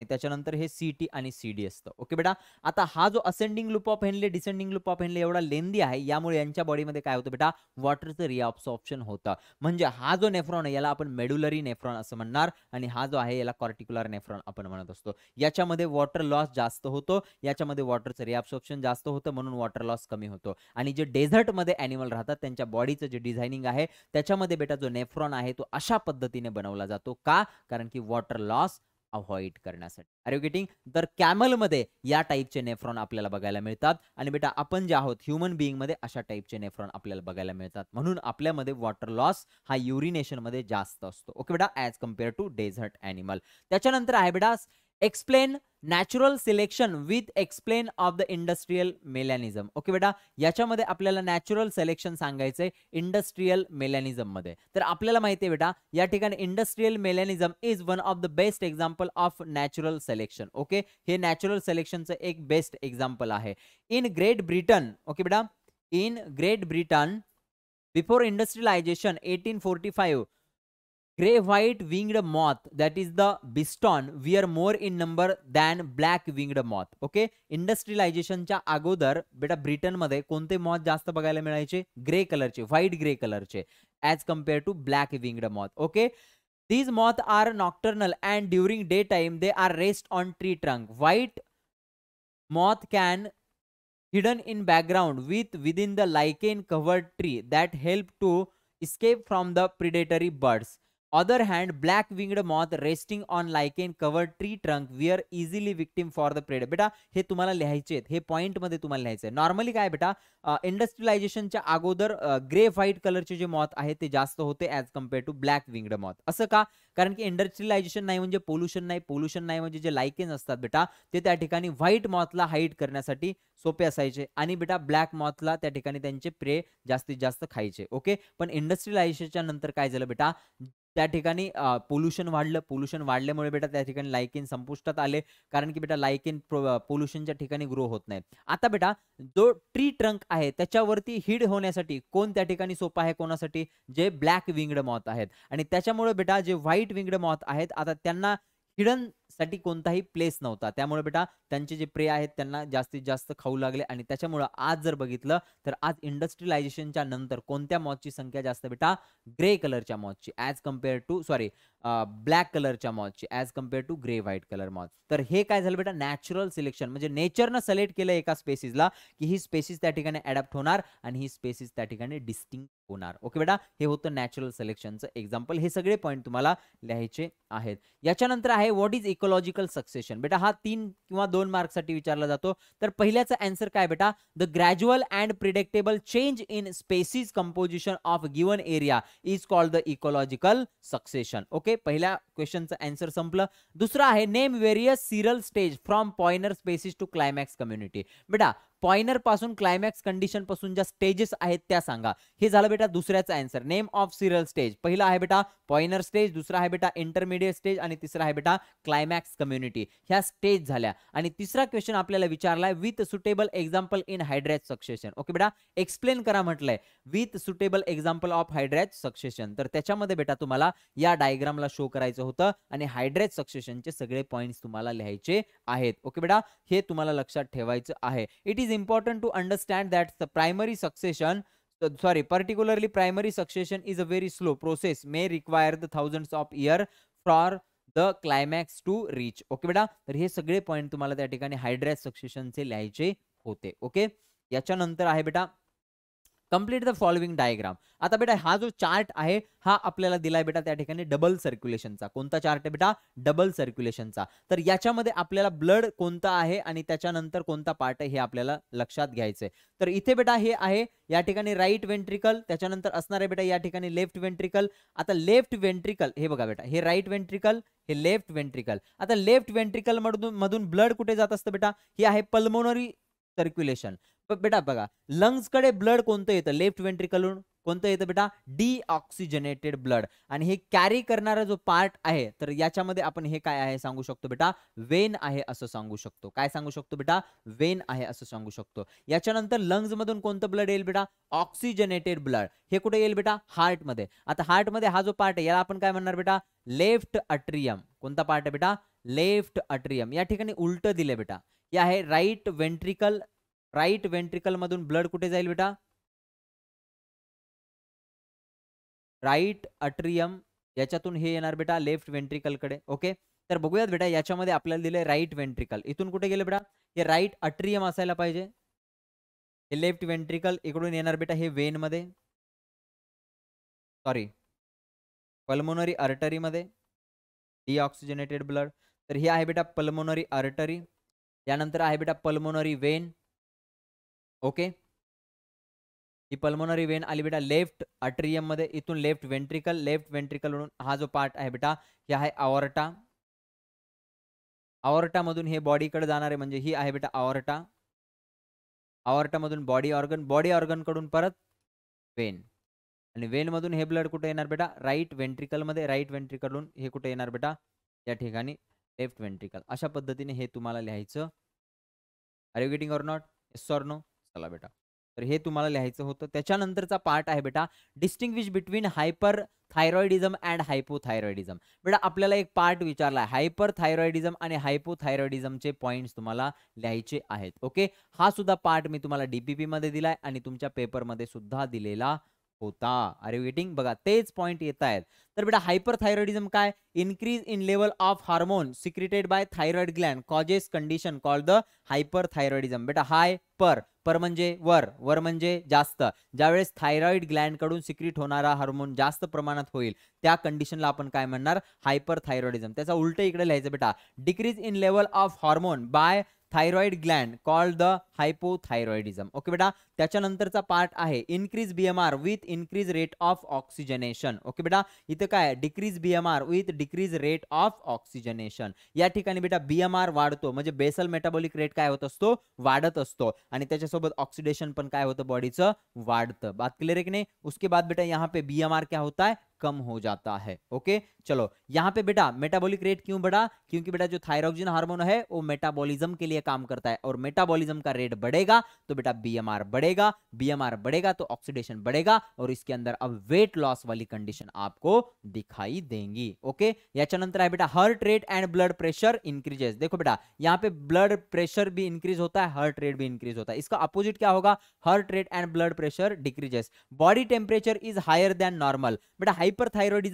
त्याच्यानंतर हे सी टी आणि सी डी असतं ओके बेटा आता हा जो ascending loop of Henle descending loop of Henle एवढा लेंदी आहे यामुळे यांच्या बॉडीमध्ये काय होतं बेटा वॉटरचं रिऑब्सॉप्शन होतं म्हणजे हा जो नेफ्रॉन आहे याला आपण मेडुलरी नेफ्रॉन असं म्हणणार आणि हा जो आहे याला कॉर्टिक्युलर नेफ्रॉन आपण म्हणत असतो याच्यामध्ये वॉटर लॉस जास्त होतो याच्यामध्ये वॉटरचं रिऑब्सॉप्शन जास्त होतं म्हणून वॉटर लॉस कमी होतो आणि जे डेझर्टमध्ये अॅनिमल राहतात त्यांच्या बॉडीचं जे डिझायनिंग आहे त्याच्यामध्ये बेटा जो नेफ्रॉन आहे तो अशा पद्धतीने बनवला जातो का कारण की वॉटर लॉस अवॉइड करण्यासाठी आर गेटिंग तर कॅमलमध्ये या टाईपचे नेफ्रॉन आपल्याला बघायला मिळतात आणि बेटा आपण जे आहोत ह्युमन बिईंगमध्ये अशा टाईपचे नेफ्रॉन आपल्याला बघायला मिळतात म्हणून आपल्यामध्ये वॉटर लॉस हा युरिनेशनमध्ये जास्त असतो ओके बेटा as compare to desert animal त्याच्यानंतर आहे बेटा explain natural selection with explain of the industrial melanism okay बेटा याच्यामध्ये आपल्याला नॅचरल सिलेक्शन सांगायचंय इंडस्ट्रीयल मेलॅनिझम मध्ये तर आपल्याला माहिती आहे बेटा या ठिकाणी industrial melanism is one of the best example of natural selection okay हे नॅचरल सिलेक्शनचं एक बेस्ट एक्झाम्पल आहे इन ग्रेट ब्रिटन ओके बेटा in Great Britain before industrialization eighteen forty five Grey white winged moth, that is the biston, we are more in number than black winged moth. Okay इंडस्ट्रियलायझेशनच्या अगोदर बेटा ब्रिटनमध्ये कोणते moth जास्त बघायला मिळायचे grey कलरचे व्हाईट ग्रे कलरचे as compare to black winged moth okay these moth are nocturnal and during day time they are rest on tree trunk white moth can hidden in background with within the lichen covered tree that help to escape from the predatory birds. Other hand black winged moth resting on lichen cover tree trunk were easily victim for the pred बेटा हे तुम्हाला लिहायचे आहेत हे पॉईंटमध्ये तुम्हाला लिहायचं normally काय बेटा इंडस्ट्रियलायझेशनच्या अगोदर ग्रे व्हाईट कलरचे जे मॉथ आहे ते जास्त होते as compare to black winged moth असं का कारण की इंडस्ट्रियलायझेशन नाही म्हणजे पोल्युशन नाही पोल्युशन नाही म्हणजे जे लायकेन्स असतात बेटा ते त्या ठिकाणी व्हाईट मॉथला हाईट करण्यासाठी सोपे असायचे आणि बेटा ब्लॅक मॉथला त्या ठिकाणी त्यांचे प्रे जास्तीत जास्त खायचे ओके पण इंडस्ट्रियलायझेशनच्या नंतर काय झालं बेटा त्या ठिकाणी पोल्युशन वाढलं पोल्युशन वाढल्यामुळे बेटा त्या ठिकाणी लायकिन संपुष्टात आले कारण की बेटा लायकिन पोल्युशनच्या ठिकाणी ग्रो होत नाही आता बेटा जो ट्री ट्रंक आहे त्याच्यावरती हिड होण्यासाठी कोण त्या ठिकाणी सोपा आहे कोणासाठी जे ब्लॅक विंगड मॉथ आहेत आणि त्याच्यामुळे बेटा जे व्हाईट विंगड मॉथ आहेत आता त्यांना हिडन साठी कोणताही प्लेस नव्हता त्यामुळे बेटा त्यांचे जे प्रे आहेत त्यांना जास्तीत जास्त खाऊ लागले आणि त्याच्यामुळं आज जर बघितलं तर आज इंडस्ट्रियलायझेशनच्या नंतर कोणत्या मॉथची संख्या जास्त बेटा ग्रे कलरच्या मॉथची as compare to sorry black कलरच्या मॉथची as compare to grey white colour moth तर हे काय झालं बेटा नॅचरल सिलेक्शन म्हणजे नेचरनं सिलेक्ट केलं एका स्पेसिसला की ही स्पेसिस त्या ठिकाणी अडॅप्ट होणार आणि ही स्पेसिस त्या ठिकाणी डिस्टिंग होणार ओके बेटा हे होतं नॅचरल सिलेक्शनचं एक्झाम्पल हे सगळे पॉईंट तुम्हाला लिहायचे आहेत याच्यानंतर आहे व्हॉट इज इकोलॉजिकल सक्सेशन बेटा हा तीन किंवा दोन मार्कसाठी विचारला जातो तर पहिल्याचा अँसर काय बेटा the gradual and predictable change in species composition of given area is called the ecological succession okay पहिल्या क्वेश्चनचं अँसर संपलं दुसरं आहे name various seral stage from pioneer species to climax community बेटा पॉइनर पासून क्लायमॅक्स कंडिशन पासून ज्या stages आहेत त्या सांगा हे झालं बेटा दुसऱ्याचं answer name of serial stage पहिला आहे बेटा पॉइनर स्टेज दुसरा आहे बेटा इंटरमिडिएट स्टेज आणि तिसरा आहे बेटा क्लायमॅक्स कम्युनिटी ह्या स्टेज झाल्या आणि तिसरा क्वेश्चन आपल्याला विचारलाय with suitable example in hydrarch succession okay बेटा एक्सप्लेन करा म्हटलंय with suitable example of hydrarch succession तर त्याच्यामध्ये बेटा तुम्हाला या डायग्रामला शो करायचं होतं आणि हायड्रेज सक्सेशनचे सगळे पॉईंट्स तुम्हाला लिहायचे आहेत ओके बेटा हे तुम्हाला लक्षात ठेवायचं आहे it is important to understand that primary succession sorry particularly primary succession is a very slow process may require the thousand of year for the climax to reach okay बेटा तर हे सगळे पॉईंट तुम्हाला त्या ठिकाणी हायड्रॅस सक्सेशनचे लिहायचे होते ओके याच्यानंतर आहे बेटा कम्प्लीट द फॉलोइंग डायग्राम आता बेटा हा जो चार्ट आहे हा आपल्याला दिलाय बेटा त्या ठिकाणी डबल सर्क्युलेशनचा कोणता चार्ट आहे बेटा डबल सर्क्युलेशनचा तर याच्यामध्ये आपल्याला ब्लड कोणता आहे आणि त्याच्यानंतर कोणता पार्ट आहे हे आपल्याला लक्षात घ्यायचंय तर इथे बेटा हे आहे या ठिकाणी राईट वेंट्रिकल त्याच्यानंतर असणार आहे बेटा या ठिकाणी लेफ्ट वेंट्रिकल आता लेफ्ट वेंट्रिकल हे बघा बेटा हे राईट वेंट्रिकल हे लेफ्ट वेंट्रिकल आता लेफ्ट वेंट्रिकल मधून मधून ब्लड कुठे जात असतं बेटा हे आहे पल्मोनरी सर्क्युलेशन बेटा बघा लंग्सकडे ब्लड कोणतं येतं लेफ्ट वेंट्रिकलून कोणतं येतं बेटा डी ऑक्सिजनेटेड ब्लड आणि हे कॅरी करणारा जो पार्ट आहे तर याच्यामध्ये आपण हे काय आहे सांगू शकतो बेटा वेन आहे असं सांगू शकतो काय सांगू शकतो बेटा वेन आहे असं सांगू शकतो याच्यानंतर लंग्स मधून कोणतं ब्लड येईल बेटा ऑक्सिजनेटेड ब्लड हे कुठे येईल बेटा हार्टमध्ये आता हार्टमध्ये हा जो पार्ट आहे याला आपण काय म्हणणार बेटा लेफ्ट अट्रियम कोणता पार्ट आहे बेटा लेफ्ट अट्रियम या ठिकाणी उलट दिले बेटा या आहे राईट वेंट्रिकल राईट मधून ब्लड कुठे जाईल बेटा राईट अट्रियम याच्यातून हे येणार बेटा लेफ्ट कडे ओके तर बघूयात बेटा याच्यामध्ये आपल्याला दिले राईट वेंट्रिकल इथून कुठे गेले बेटा हे राईट अट्रियम असायला पाहिजे हे लेफ्ट वेंट्रिकल इकडून येणार बेटा हे वेनमध्ये सॉरी पल्मोनरी मध्ये डिऑक्सिजनेटेड ब्लड तर हे आहे बेटा पल्मोनरी आर्टरी यानंतर आहे बेटा पल्मोनरी वेन ओके ही पल्मोनरी वेन आली बेटा लेफ्ट अट्रियममध्ये इथून लेफ्ट वेंट्रिकल लेफ्ट वेंट्रिकल म्हणून हा जो पार्ट आहे बेटा हे आहे आवर्टा आवर्टामधून हे बॉडीकडे जाणारे म्हणजे ही आहे बेटा आवर्टा आवर्टामधून बॉडी ऑर्गन बॉडी ऑर्गनकडून परत वेन आणि मधून हे ब्लड कुठे येणार बेटा राईट मध्ये राईट वेंट्रिकलून हे कुठे येणार बेटा या ठिकाणी लेफ्ट वेंट्रिकल अशा पद्धतीने हे तुम्हाला लिहायचं are you getting or not yes or no चला बेटा तर हे तुम्हाला लिहायचं होतं त्याच्यानंतरचा पार्ट आहे बेटा distinguish between hyper thyroidism and hypothyroidism बेटा आपल्याला एक पार्ट विचारला आहे हायपर थायरॉइडिझम आणि हायपोथायरॉइडिझमचे पॉईंट्स तुम्हाला लिहायचे आहेत ओके हा सुद्धा पार्ट मी तुम्हाला मध्ये दिलाय आणि तुमच्या पेपरमध्ये सुद्धा दिलेला होता आर यू बघा तेच पॉईंट येत आहेत तर बेटा हायपर थायरॉइडिझम काय increase in level of hormone secreted by thyroid gland causes condition call the hyper thyroidism बेटा हायपर पर म्हणजे वर वर म्हणजे जास्त ज्यावेळेस थायरॉइड कडून सिक्रीट होणारा हार्मोन जास्त प्रमाणात होईल त्या कंडिशनला आपण काय म्हणणार हायपर थायरॉइडिझम त्याचा उलट इकडे लिहायचं बेटा decrease in level of hormone by thyroid gland called the hypothyroidism okay बेटा पार्ट है increase BMR with increase rate of oxygenation okay बेटा इत का decrease BMR with decrease rate of oxygenation या बेटा बीएमआर वाड़ो म्हणजे बेसल मेटाबोलिक रेट काय होत असतो वाढत असतो आणि त्याच्यासोबत ऑक्सिडेशन पण काय होतं बॉडीचं बात क्लियर है कि नहीं उसके बाद बेटा यहाँ पे बीएमआर क्या होता है कम हो जाता है ओके चलो यहाँ पे बेटा मेटाबॉलिक रेट क्यों बढ़ा क्योंकि बेटा जो थायरोक्जिन हार्मोन है वो मेटाबॉलिज्म के लिए काम करता है और मेटाबॉलिज्म का रेट बढ़ेगा तो बेटा बीएमआर बढ़ेगा बीएमआर बढ़ेगा तो ऑक्सीडेशन बढ़ेगा और इसके अंदर अब वेट लॉस वाली कंडीशन आपको दिखाई देंगी ओके याचनंतर है बेटा heart rate and blood pressure increases देखो बेटा यहाँ पे ब्लड प्रेशर भी इंक्रीज होता है हार्ट रेट भी इंक्रीज होता है इसका अपोजिट क्या होगा heart rate and blood pressure decreases body temperature is higher than normal बेटा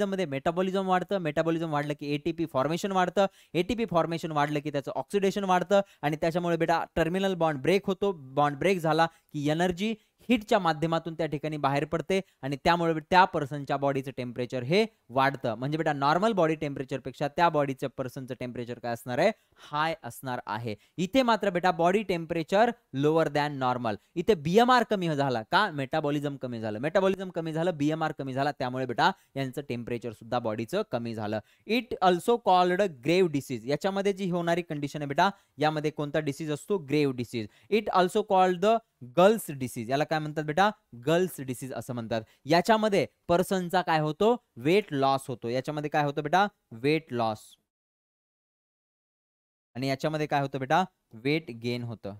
मध्ये मेटाबॉलिझम वाढतं मेटाबॉलिझम वाढलं की एटीपी फॉर्मेशन वाढतं एटीपी फॉर्मेशन वाढलं की त्याचं ऑक्सिडेशन वाढतं आणि त्याच्यामुळे बेटा टर्मिनल बॉन्ड ब्रेक होतो बॉन्ड ब्रेक झाला की एनर्जी हीटच्या माध्यमातून त्या ठिकाणी बाहेर पडते आणि त्यामुळे त्या पर्सनच्या बॉडीचं टेम्परेचर हे वाढतं म्हणजे बेटा नॉर्मल बॉडी टेम्परेचरपेक्षा त्या बॉडीचं पर्सनचं टेम्परेचर काय असणार आहे हाय असणार आहे इथे मात्र बेटा body temperature lower than normal इथे बीएमआर कमी झाला का मेटाबॉलिझम कमी झालं मेटाबॉलिझम कमी झालं बीएमआर कमी झाला त्यामुळे बेटा यांचं टेम्परेचर सुद्धा बॉडीचं कमी झालं it also called grave disease याच्यामध्ये जी होणारी कंडिशन आहे बेटा यामध्ये कोणता डिसीज असतो grave disease it also called the girls disease याला काय म्हणतात बेटा गर्ल्स डिसीज असं म्हणतात याच्यामध्ये पर्सनचा काय होतो वेट लॉस होतो याच्यामध्ये काय होतं बेटा वेट लॉस आणि याच्यामध्ये काय होतं बेटा वेट गेन होतं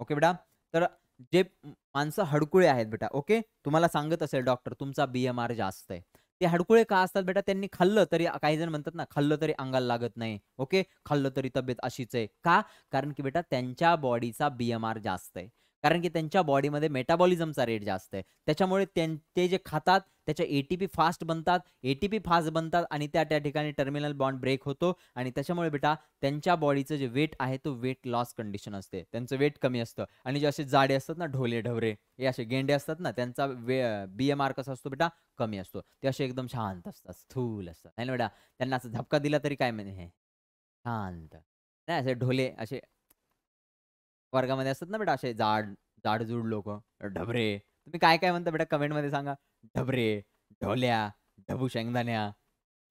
ओके बेटा तर जे माणसं हडकुळे आहेत बेटा ओके तुम्हाला सांगत असेल डॉक्टर तुमचा बीएमआर जास्त आहे ते हाडकुळे का असतात बेटा त्यांनी खाल्लं तरी काही जण म्हणतात ना खाल्लं तरी अंगाला लागत नाही ओके खाल्लं तरी तब्येत अशीच आहे का कारण की बेटा त्यांच्या बॉडीचा बीएमआर जास्त आहे कारण की त्यांच्या बॉडीमध्ये मेटाबॉलिझमचा रेट जास्त आहे त्याच्यामुळे ते जे खातात त्याच्या एटीपी फास्ट बनतात एटीपी फास्ट बनतात आणि त्या त्या ठिकाणी टर्मिनल बॉन्ड ब्रेक होतो आणि त्याच्यामुळे बेटा त्यांच्या बॉडीचं जे वेट आहे तो वेट लॉस कंडिशन असते त्यांचं वेट कमी असतं आणि जे असे जाडे असतात ना ढोले ढवरे हे असे गेंडे असतात ना त्यांचा वे बी एम आर कसा असतो बेटा कमी असतो ते असे एकदम शांत असतात स्थूल असतात नाही ना बेटा त्यांना असं झपका दिला तरी काय म्हणजे शांत नाही असे ढोले असे वर्गामध्ये असतात ना बेटा असे जाड जाडजूड लोक ढबरे तुम्ही काय काय म्हणता बेटा कमेंटमध्ये सांगा ढबरे ढोल्या ढबू शेंगदाण्या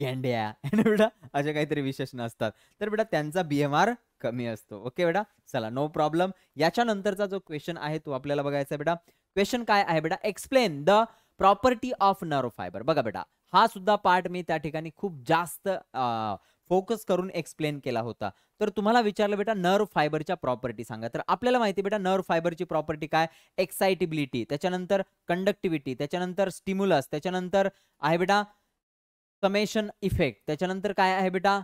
गेंड्या बेटा असे काहीतरी विशेषण असतात तर बेटा त्यांचा बी एम आर कमी असतो ओके बेटा चला नो प्रॉब्लेम याच्यानंतरचा जो क्वेश्चन आहे तो आपल्याला बघायचा बेटा क्वेश्चन काय आहे बेटा explain the property of narrow fibre बघा बेटा हा सुद्धा पार्ट मी त्या ठिकाणी खूप जास्त फोकस करून एक्सप्लेन केला होता तर तुम्हाला विचारलं बेटा नर्व फायबरच्या प्रॉपर्टी सांगा तर आपल्याला माहिती आहे बेटा नर्व फायबरची प्रॉपर्टी काय एक्साइटेबिलिटी त्याच्यानंतर कंडक्टिव्हिटी त्याच्यानंतर स्टिम्युलस त्याच्यानंतर आहे बेटा समेशन इफेक्ट त्याच्यानंतर काय आहे बेटा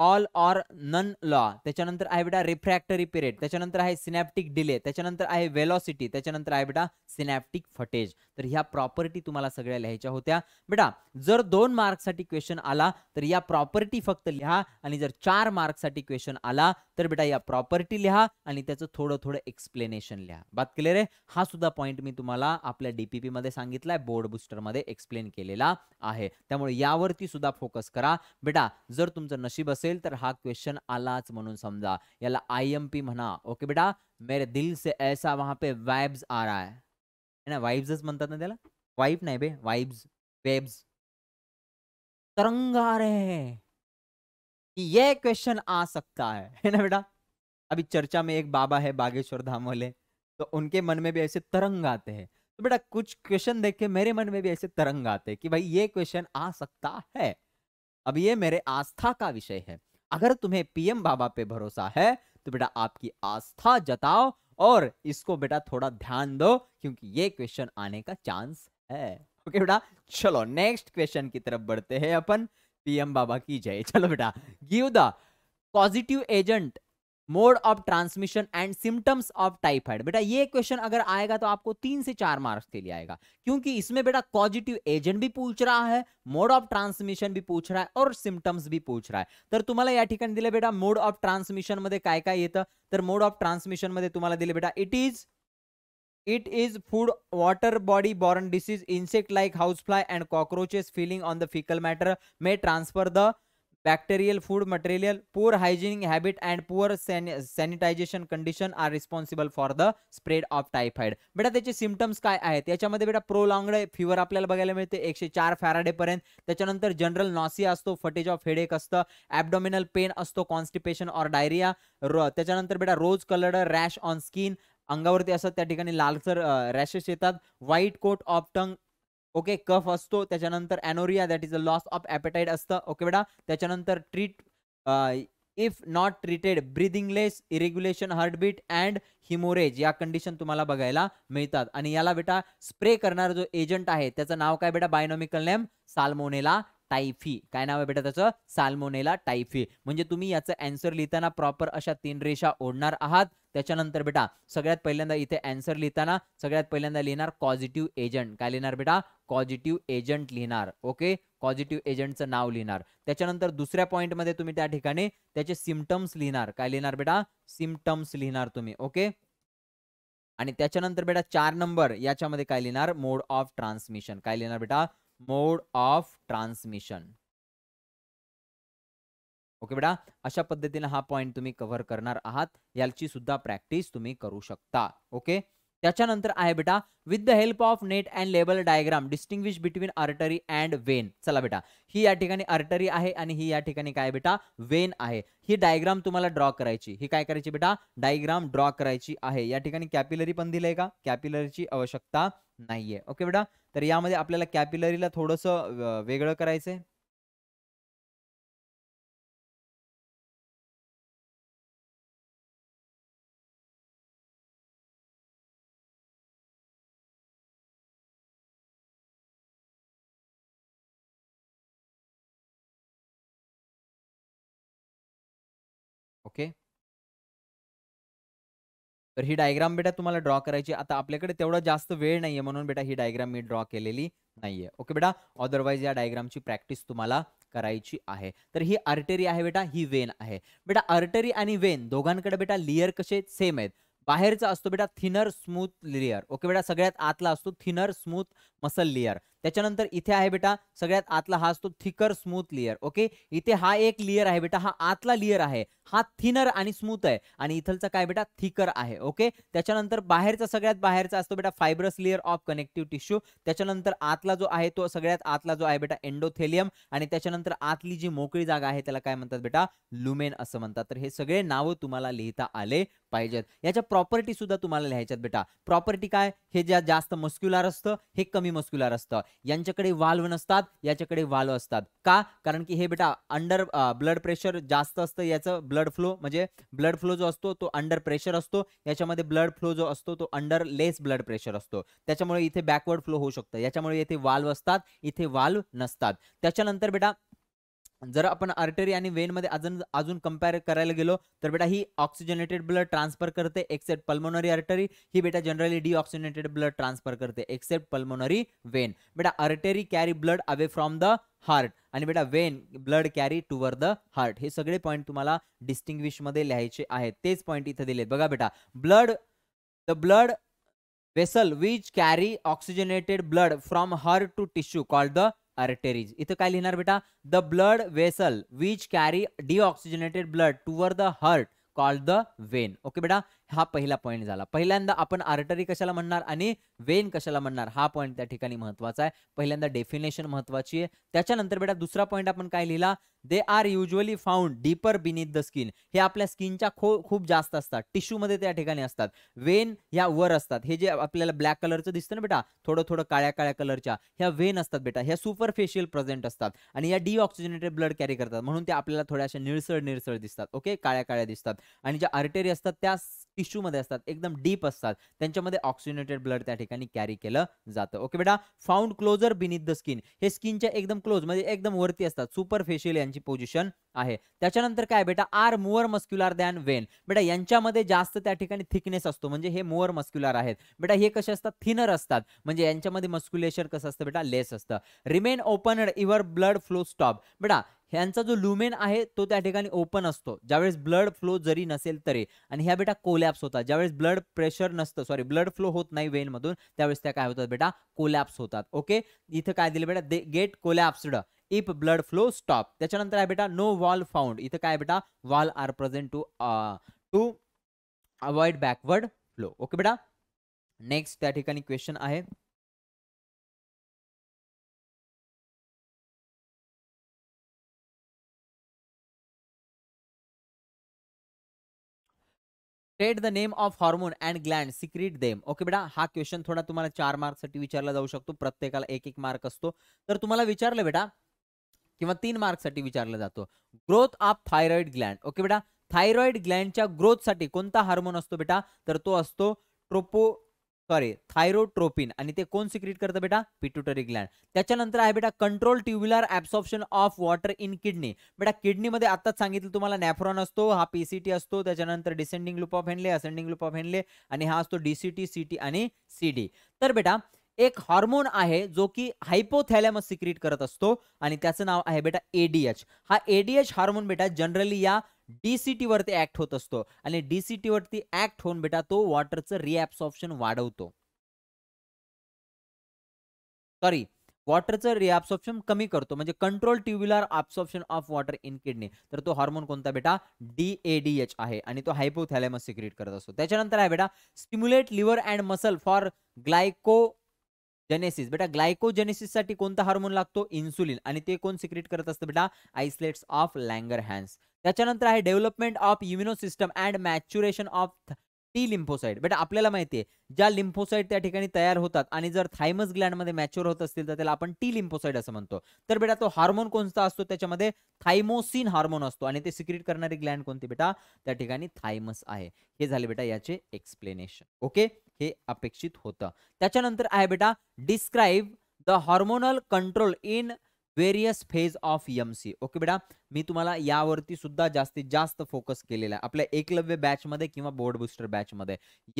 ऑल ऑर नन लॉ त्याच्यानंतर आहे बेटा रिफ्रॅक्टरी पिरियड त्याच्यानंतर आहे सिनॅप्टिक डिले त्याच्यानंतर आहे वेलॉसिटी त्याच्यानंतर आहे बेटा सिनॅप्टिक फटेज तर ह्या प्रॉपर्टी तुम्हाला सगळ्या लिहायच्या होत्या बेटा जर दोन मार्क्ससाठी क्वेश्चन आला तर या प्रॉपर्टी फक्त लिहा आणि जर चार मार्क्ससाठी क्वेश्चन आला तर बेटा या प्रॉपर्टी लिहा आणि त्याचं थोडं थोडं एक्सप्लेनेशन लिहा बात क्लिअर आहे हा सुद्धा पॉईंट मी तुम्हाला आपल्या डीपीपी मध्ये सांगितलाय बोर्ड बुस्टरमध्ये एक्सप्लेन केलेला आहे त्यामुळे यावरती सुद्धा फोकस करा बेटा जर तुमचं नशीब असेल असेल तर हा क्वेश्चन आलाच म्हणून समजा याला आय एम पी म्हणा ओके बेटा मेरे दिल से ऐसा वहां पे वाइब्स आ रहा है ना वाईब्सच म्हणतात ना त्याला वाईब नाही बे वाईब्स वेब्स तरंग आ रहे हैं ये क्वेश्चन आ सकता है है ना बेटा अभी चर्चा में एक बाबा है बागेश्वर धाम वाले तो उनके मन में भी ऐसे तरंग आते हैं तो बेटा कुछ क्वेश्चन देख के मेरे मन में भी ऐसे तरंग आते हैं कि भाई ये क्वेश्चन आ सकता है अब ये मेरे आस्था का विषय है अगर तुम्हें पीएम बाबा पे भरोसा है तो बेटा आपकी आस्था जताओ और इसको बेटा थोड़ा ध्यान दो क्योंकि ये क्वेश्चन आने का चांस है ओके बेटा चलो नेक्स्ट क्वेश्चन की तरफ बढ़ते हैं अपन पीएम बाबा की जय चलो बेटा give the positive agent mode of transmission and symptoms of typhoid बेटा ये क्वेश्चन अगर आएगा तो आपको तीन से चार मार्क्स के लिए आएगा क्योंकि इसमें बेटा पॉजिटिव एजेंट भी पूछ रहा है मोड ऑफ ट्रांसमिशन भी पूछ रहा है और सिम्टम्स भी पूछ रहा है तर तुम्हाला या ठिकाणी दिले बेटा मोड ऑफ ट्रान्समिशन मध्ये काय काय येतं तर मोड ऑफ ट्रान्समिशन मध्ये तुम्हाला दिले बेटा it is it is food water body borne disease insect like house fly and cockroaches feeding on the faecal matter may transfer the bacterial food material poor hygienic habit and poor sanitisation condition are responsible for the spread of typhoid बेटा त्याचे symptoms काय आहेत याच्यामध्ये बेटा प्रोलॉंगड fever आपल्याला बघायला मिळते एकशे चार पर्यंत त्याच्यानंतर जनरल नॉसिया असतो फटेज ऑफ हेडेक असतं ॲबडोमिनल पेन असतो कॉन्स्टिपेशन ऑर डायरिया त्याच्यानंतर बेटा rose coloured rash on skin अंगावरती असतात त्या ठिकाणी लालसर रॅशेस येतात white coat of tongue okay cough असतो त्याच्यानंतर anorexia that is a loss of appetite असतं ओके बेटा त्याच्यानंतर treat if not treated breathlessness irregular heartbeat and haemorrhage या कंडिशन तुम्हाला बघायला मिळतात आणि याला बेटा स्प्रे करणारा जो एजंट आहे त्याचं नाव काय बेटा बायनॉमिकल नेम साल्मोनेला टायफी काय नाव आहे बेटा त्याचं साल्मोनेला टायफी म्हणजे तुम्ही याचं अँसर लिहिताना प्रॉपर अशा तीन रेषा ओढणार आहात त्याच्यानंतर बेटा सगळ्यात पहिल्यांदा इथे अँसर लिहिताना सगळ्यात पहिल्यांदा लिहिणार पॉझिटिव्ह एजंट काय लिहिणार बेटा पॉझिटिव्ह एजंट लिहिणार ओके पॉझिटिव्ह एजंटचं नाव लिहिणार त्याच्यानंतर दुसऱ्या पॉईंटमध्ये तुम्ही त्या ठिकाणी त्याचे सिमटम्स लिहिणार काय लिहिणार बेटा सिमटम्स लिहिणार तुम्ही ओके आणि त्याच्यानंतर बेटा चार नंबर याच्यामध्ये काय लिहिणार मोड ऑफ ट्रान्समिशन काय लिहिणार बेटा मोड ऑफ ट्रान्समिशन ओके बेटा अशा पद्धतीने हा पॉईंट तुम्ही कव्हर करणार आहात याची सुद्धा प्रॅक्टिस तुम्ही करू शकता ओके त्याच्यानंतर आहे बेटा with the help of neat and label diagram distinguish between artery and vein चला बेटा ही या ठिकाणी आर्टरी आहे आणि ही या ठिकाणी काय बेटा वेन आहे ही डायग्राम तुम्हाला ड्रॉ करायची ही काय करायची बेटा डायग्राम ड्रॉ करायची आहे या ठिकाणी कॅपिलरी पण दिलंय का कॅपिलरीची आवश्यकता नाहीये ओके बेटा तर यामध्ये आपल्याला कॅपिलरीला थोडस वेगळं करायचंय ओके तर ही डायग्राम बेटा तुम्हाला ड्रॉ करायची आता आपल्याकडे तेवढा जास्त वेळ नाहीये म्हणून बेटा ही डायग्राम मी ड्रॉ केलेली नाहीये ओके बेटा अदरवाईज या डायग्रामची प्रॅक्टिस तुम्हाला करायची आहे तर ही आर्टरी आहे बेटा ही वेन आहे बेटा आर्टरी आणि वेन दोघांकडे बेटा लिअर कसे सेम आहेत बाहेरचा असतो बेटा थिनर स्मूथ लिअर ओके बेटा सगळ्यात आतला असतो थिनर स्मूथ मसल लेअर त्याच्यानंतर इथे आहे बेटा सगळ्यात आतला हा असतो थिकर स्मूथ लेअर ओके इथे हा एक लेअर आहे बेटा हा आतला लेअर आहे हा थिनर आणि स्मूथ आहे आणि इथलचा काय बेटा थिकर आहे ओके त्याच्यानंतर बाहेरचा सगळ्यात बाहेरचा असतो बेटा fibrous layer of connective tissue त्याच्यानंतर आतला जो आहे तो सगळ्यात आतला जो आहे बेटा एंडोथेलियम आणि त्याच्यानंतर आतली जी मोकळी जागा आहे त्याला काय म्हणतात बेटा लुमेन असं म्हणतात तर हे सगळे नावं तुम्हाला लिहिता आले पाहिजेत याच्या प्रॉपर्टी सुद्धा तुम्हाला लिहायच्यात बेटा प्रॉपर्टी काय हे ज्या जास्त मस्क्युलर असतं हे कमी मस्क्युलर असतं यांच्याकडे वाल्व नसतात याच्याकडे वाल्व असतात का कारण की हे बेटा अंडर ब्लड प्रेशर जास्त असतं याचं ब्लड फ्लो म्हणजे ब्लड फ्लो जो असतो तो अंडर प्रेशर असतो याच्यामध्ये ब्लड फ्लो जो असतो तो अंडर लेस ब्लड प्रेशर असतो त्याच्यामुळे इथे बॅकवर्ड फ्लो होऊ शकतं याच्यामुळे इथे वाल्व असतात इथे वाल्व नसतात त्याच्यानंतर बेटा जर आपण आर्टरी आणि वेनमध्ये अजून अजून कम्पेअर करायला गेलो तर बेटा ही ऑक्सिजनेटेड ब्लड ट्रान्सफर करते एक्सेप्ट पल्मोनरी आर्टरी ही बेटा जनरली ऑक्सिजनेटेड ब्लड ट्रान्सफर करते एक्सेप्ट पल्मोनरी वेन बेटा artery carry blood away from the heart आणि बेटा vein blood carry toward the heart हे सगळे पॉईंट तुम्हाला मध्ये लिहायचे आहेत तेच पॉईंट इथे दिले बघा बेटा blood the blood vessel which carry oxygenated blood from heart to tissue called the arteries इत का लिखना बेटा the blood vessel which deoxygenated blood toward the heart called the vein okay बेटा हा पहिला पॉईंट झाला पहिल्यांदा आपण आर्टरी कशाला म्हणणार आणि वेन कशाला म्हणणार हा पॉईंट त्या ठिकाणी महत्वाचा आहे पहिल्यांदा डेफिनेशन महत्वाची आहे त्याच्यानंतर बेटा दुसरा पॉईंट आपण काय लिहिला they are usually found deeper beneath the skin हे आपल्या स्किनच्या खो खूप जास्त असतात टिश्यूमध्ये त्या ठिकाणी असतात वेन ह्या वर असतात हे जे आपल्याला ब्लॅक कलरचं दिसतं ना बेटा थोडं थोडं काळ्या काळ्या कलरच्या ह्या वेन असतात बेटा ह्या सुपरफेशियल प्रेझेंट असतात आणि या डिऑक्सिजनेटेड ब्लड कॅरी करतात म्हणून ते आपल्याला थोड्याशा निळसळ निळसळ दिसतात ओके काळ्या काळ्या दिसतात आणि ज्या आर्टेरी असतात त्या मध्ये असतात एकदम डीप असतात त्यांच्यामध्ये ऑक्सिनेटेड ब्लड त्या ठिकाणी कॅरी केलं जातं ओके बेटा found closer beneath the skin हे स्किनच्या एकदम क्लोज म्हणजे एकदम वरती असतात सुपर फेशियल यांची पोझिशन आहे त्याच्यानंतर काय बेटा are more muscular than vein बेटा यांच्यामध्ये जास्त त्या ठिकाणी थिकनेस असतो म्हणजे हे मोअर मस्क्युलर आहेत बेटा हे कसे असतात थिनर असतात म्हणजे यांच्यामध्ये मस्क्युलेशन कसं असतं बेटा लेस असतं remain open your blood flow stop बेटा ह्यांचा जो लुमेन आहे तो त्या ठिकाणी ओपन असतो ज्यावेळेस ब्लड फ्लो जरी नसेल तरी आणि ह्या बेटा कोलॅप्स होतात ज्यावेळेस ब्लड प्रेशर नसतं सॉरी ब्लड फ्लो होत नाही वेन मधून त्यावेळेस त्या काय होतात बेटा कोलॅप्स होतात ओके इथं काय दिलं बेटा they get collapsed if blood flow stop त्याच्यानंतर आहे बेटा नो वॉल फाउंड इथं काय बेटा valve are present to to avoid backward flow okay बेटा नेक्स्ट त्या ठिकाणी क्वेश्चन आहे state the name of hormone and gland secrete them okay बेटा हा क्वेश्चन थोडा तुम्हाला चार मार्कसाठी विचारला जाऊ शकतो प्रत्येकाला एक एक मार्क असतो तर तुम्हाला विचारलं बेटा किंवा तीन मार्कसाठी विचारला जातो growth of thyroid gland okay बेटा थायरॉइड ग्लँडच्या ग्रोथसाठी कोणता हार्मोन असतो बेटा तर तो असतो ट्रोपो सॉरी थायरोट्रोपिन आणि ते कोण सिक्रिट करतं बेटा पिट्युटरी ग्लँड त्याच्यानंतर आहे बेटा control tubular absorption of water in kidney बेटा किडनीमध्ये आताच सांगितलं तुम्हाला नॅफ्रॉन असतो हा पीसीटी असतो त्याच्यानंतर descending loop of Henle ascending loop of Henle आणि हा असतो डीसीटी सीटी आणि सीडी तर बेटा एक हार्मोन आहे जो की हायपोथॅलेमस सिक्रिट करत असतो आणि त्याचं नाव आहे बेटा एडीएच हा एडीएच हार्मोन बेटा जनरली या डीसीटी वरती ऍक्ट होत असतो आणि डीसीटी वरती ऍक्ट होऊन बेटा तो वॉटरचं रिॲब्सॉप्शन वाढवतो सॉरी वॉटरचं रिॲब्सॉप्शन कमी करतो म्हणजे control tubular absorption of water in kidney तर तो हॉर्मोन कोणता बेटा डीएडीएच आहे आणि तो हायपोथॅलेमस सिक्रिएट करत असतो त्याच्यानंतर आहे बेटा stimulate liver and muscle for glycogenesis बेटा ग्लायकोजेनेसिस को हार्मोन लगते इन्सुलिन आणि ते बेटा आइसलेट्स ऑफ लैंगर हैंड्स त्याच्यानंतर development of immune system and maturation of T lymphocyte बेटा आपल्याला माहितीये ज्या लिम्फोसाईट त्या ठिकाणी तयार होतात आणि जर थायमस मध्ये मॅच्युअर होत असतील तर त्याला आपण टी लिम्फोसाईट असं म्हणतो तर बेटा तो हार्मोन कोणता असतो त्याच्यामध्ये थायमोसिन हार्मोन असतो आणि ते सिक्रिट करणारी ग्लँड कोणती बेटा त्या ठिकाणी थायमस आहे हे झाले बेटा याचे एक्सप्लेनेशन ओके हे अपेक्षित होतं त्याच्यानंतर आहे बेटा describe the hormonal control in various phase of M C okay बेटा मी तुम्हाला यावरती जास्तीत जास्त फोकस केलेला आहे एकलव्य बैच मे कि बोर्ड बुस्टर बैच मे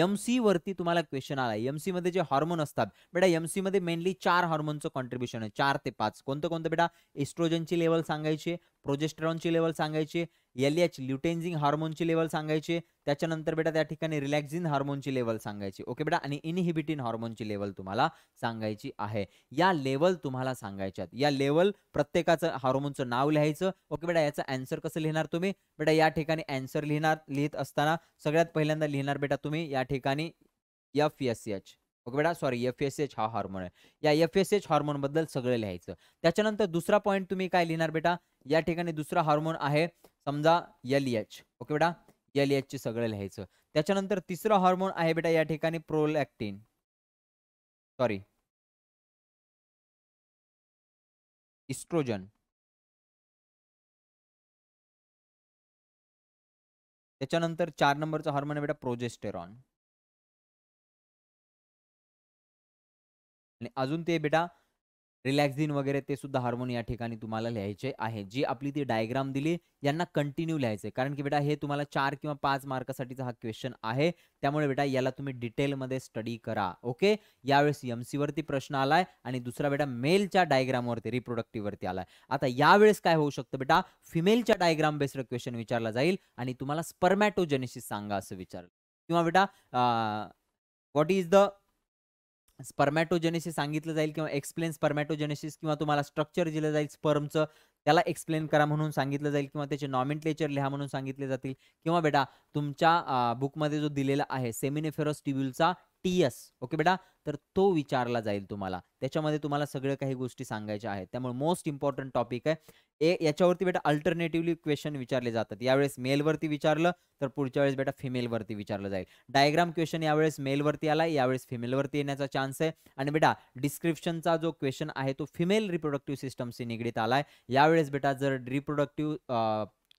एम सी वरती तुम्हाला क्वेश्चन आला एम सी मध्ये जे हॉर्मोन बेटा एम सी मध्ये मेनली चार हॉर्मोनचं कॉन्ट्रीब्युशन है चार पांच को कोणतं कोणतं बेटा एस्ट्रोजनची लेवल सांगायची प्रोजेस्ट्रॉनची लेवल सांगायची एल एच ल्युटेन्झिंग हार्मोनची लेवल सांगायची त्याच्यानंतर बेटा त्या ठिकाणी रिलॅक्झिन हार्मोनची लेवल सांगायची ओके बेटा आणि इनहिबिटिन हार्मोनची लेवल तुम्हाला सांगायची आहे या लेवल तुम्हाला सांगायच्यात या लेवल प्रत्येकाचं हार्मोनचं नाव लिहायचं ओके बेटा याचा अँसर कसं लिहिणार तुम्ही बेटा या ठिकाणी अँसर लिहिणार लिहित असताना सगळ्यात पहिल्यांदा लिहिणार बेटा तुम्ही या ठिकाणी एफ एस एच ओके बेटा सॉरी एफ एस एच हा हार्मोन आहे या एफ एस एच बद्दल सगळं लिहायचं त्याच्यानंतर दुसरा पॉईंट तुम्ही काय लिहिणार बेटा या ठिकाणी दुसरा हार्मोन आहे समजा एल ओके e बेटा एल एच ची सगळं लिहायचं त्याच्यानंतर तिसरं हॉर्मोन आहे बेटा या ठिकाणी प्रोलॅक्टिन सॉरी इस्ट्रोजन त्याच्यानंतर चार नंबरचं हॉर्मोन आहे बेटा प्रोजेस्टेरॉन आणि अजून ते बेटा रिलॅक्झिन वगैरे ते सुद्धा हार्मोन या ठिकाणी तुम्हाला लिहायचे आहे जी आपली ती डायग्राम दिली यांना कंटिन्यू लिहायचे कारण की बेटा हे तुम्हाला चार किंवा पाच मार्कासाठीचा हा क्वेश्चन आहे त्यामुळे बेटा याला तुम्ही डिटेलमध्ये स्टडी करा ओके यावेळेस एम वरती प्रश्न आलाय आणि दुसरा बेटा मेलच्या डायग्रामवरती वरती आलाय आता यावेळेस काय होऊ शकतं बेटा फिमेलच्या डायग्राम बेस्ड क्वेश्चन विचारला जाईल आणि तुम्हाला स्पर्मॅटोजेनेसिस सांगा असं विचारलं किंवा बेटा वॉट इज द स्पर्मॅटोजेनेसिस सांगितलं जाईल किंवा एक्सप्लेन स्पर्मॅटोजेनेसिस किंवा तुम्हाला स्ट्रक्चर दिलं जाईल स्पर्मचं त्याला एक्सप्लेन करा म्हणून सांगितलं जाईल किंवा त्याचे नॉमिनलेचर लिहा म्हणून सांगितले जातील किंवा बेटा तुमच्या बुकमध्ये जो दिलेला आहे सेमिनेफेरोस ट्युब्युलचा टी एस ओके बेटा तर तो विचारला जाईल तुम्हाला त्याच्यामध्ये तुम्हाला सगळं काही गोष्टी सांगायच्या आहेत त्यामुळे मोस्ट इम्पॉर्टंट टॉपिक आहे ए याच्यावरती बेटा अल्टरनेटिव्हली क्वेश्चन विचारले जातात यावेळेस मेलवरती विचारलं तर पुढच्या वेळेस बेटा फिमेलवरती विचारलं जाईल डायग्राम क्वेश्चन यावेळेस मेलवरती आला यावेळेस फिमेलवरती येण्याचा चान्स आहे आणि बेटा डिस्क्रिप्शनचा जो क्वेश्चन आहे तो फिमेल रिप्रोडक्टिव्ह सिस्टमशी निगडीत आला आहे यावेळेस बेटा जर रिप्रोडक्टिव्ह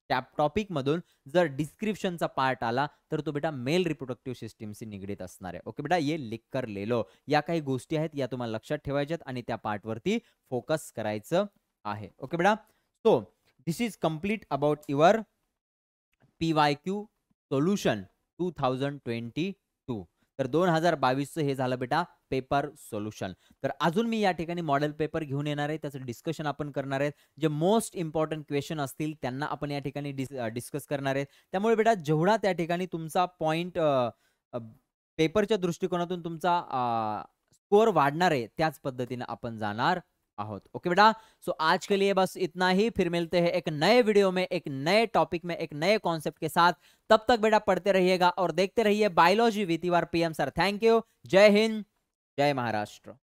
त्या टॉपिकमधून जर डिस्क्रिप्शनचा पार्ट आला तर तो बेटा मेल रिप्रोडक्टिव्ह सिस्टीमशी निगडीत असणार आहे ओके बेटा ये लिखकर लेलो या काही गोष्टी आहेत या तुम्हाला लक्षात ठेवायच्यात आणि त्या पार्टवरती फोकस करायचं आहे ओके बेटा so this is complete about your P Y Q solution two thousand twenty तर दोन हजार बावीसचं हे झालं बेटा पेपर सोल्युशन तर अजून मी या ठिकाणी मॉडेल पेपर घेऊन येणार आहे त्याचं डिस्कशन आपण करणार आहेत जे मोस्ट इम्पॉर्टंट क्वेश्चन असतील त्यांना आपण या ठिकाणी डिस्कस करणार आहेत त्यामुळे बेटा जेवढा त्या ठिकाणी तुमचा पॉईंट पेपरच्या दृष्टिकोनातून तुमचा स्कोअर वाढणार आहे त्याच पद्धतीनं आपण जाणार आहोत ओके बेटा सो आज के लिए बस इतना ही फिर मिलते हैं एक नए वीडियो में एक नए टॉपिक में एक नए कॉन्सेप्ट के साथ तब तक बेटा पढ़ते रहिएगा और देखते रहिए बायोलॉजी वितिवार पीएम सर थैंक यू जय हिंद जय महाराष्ट्र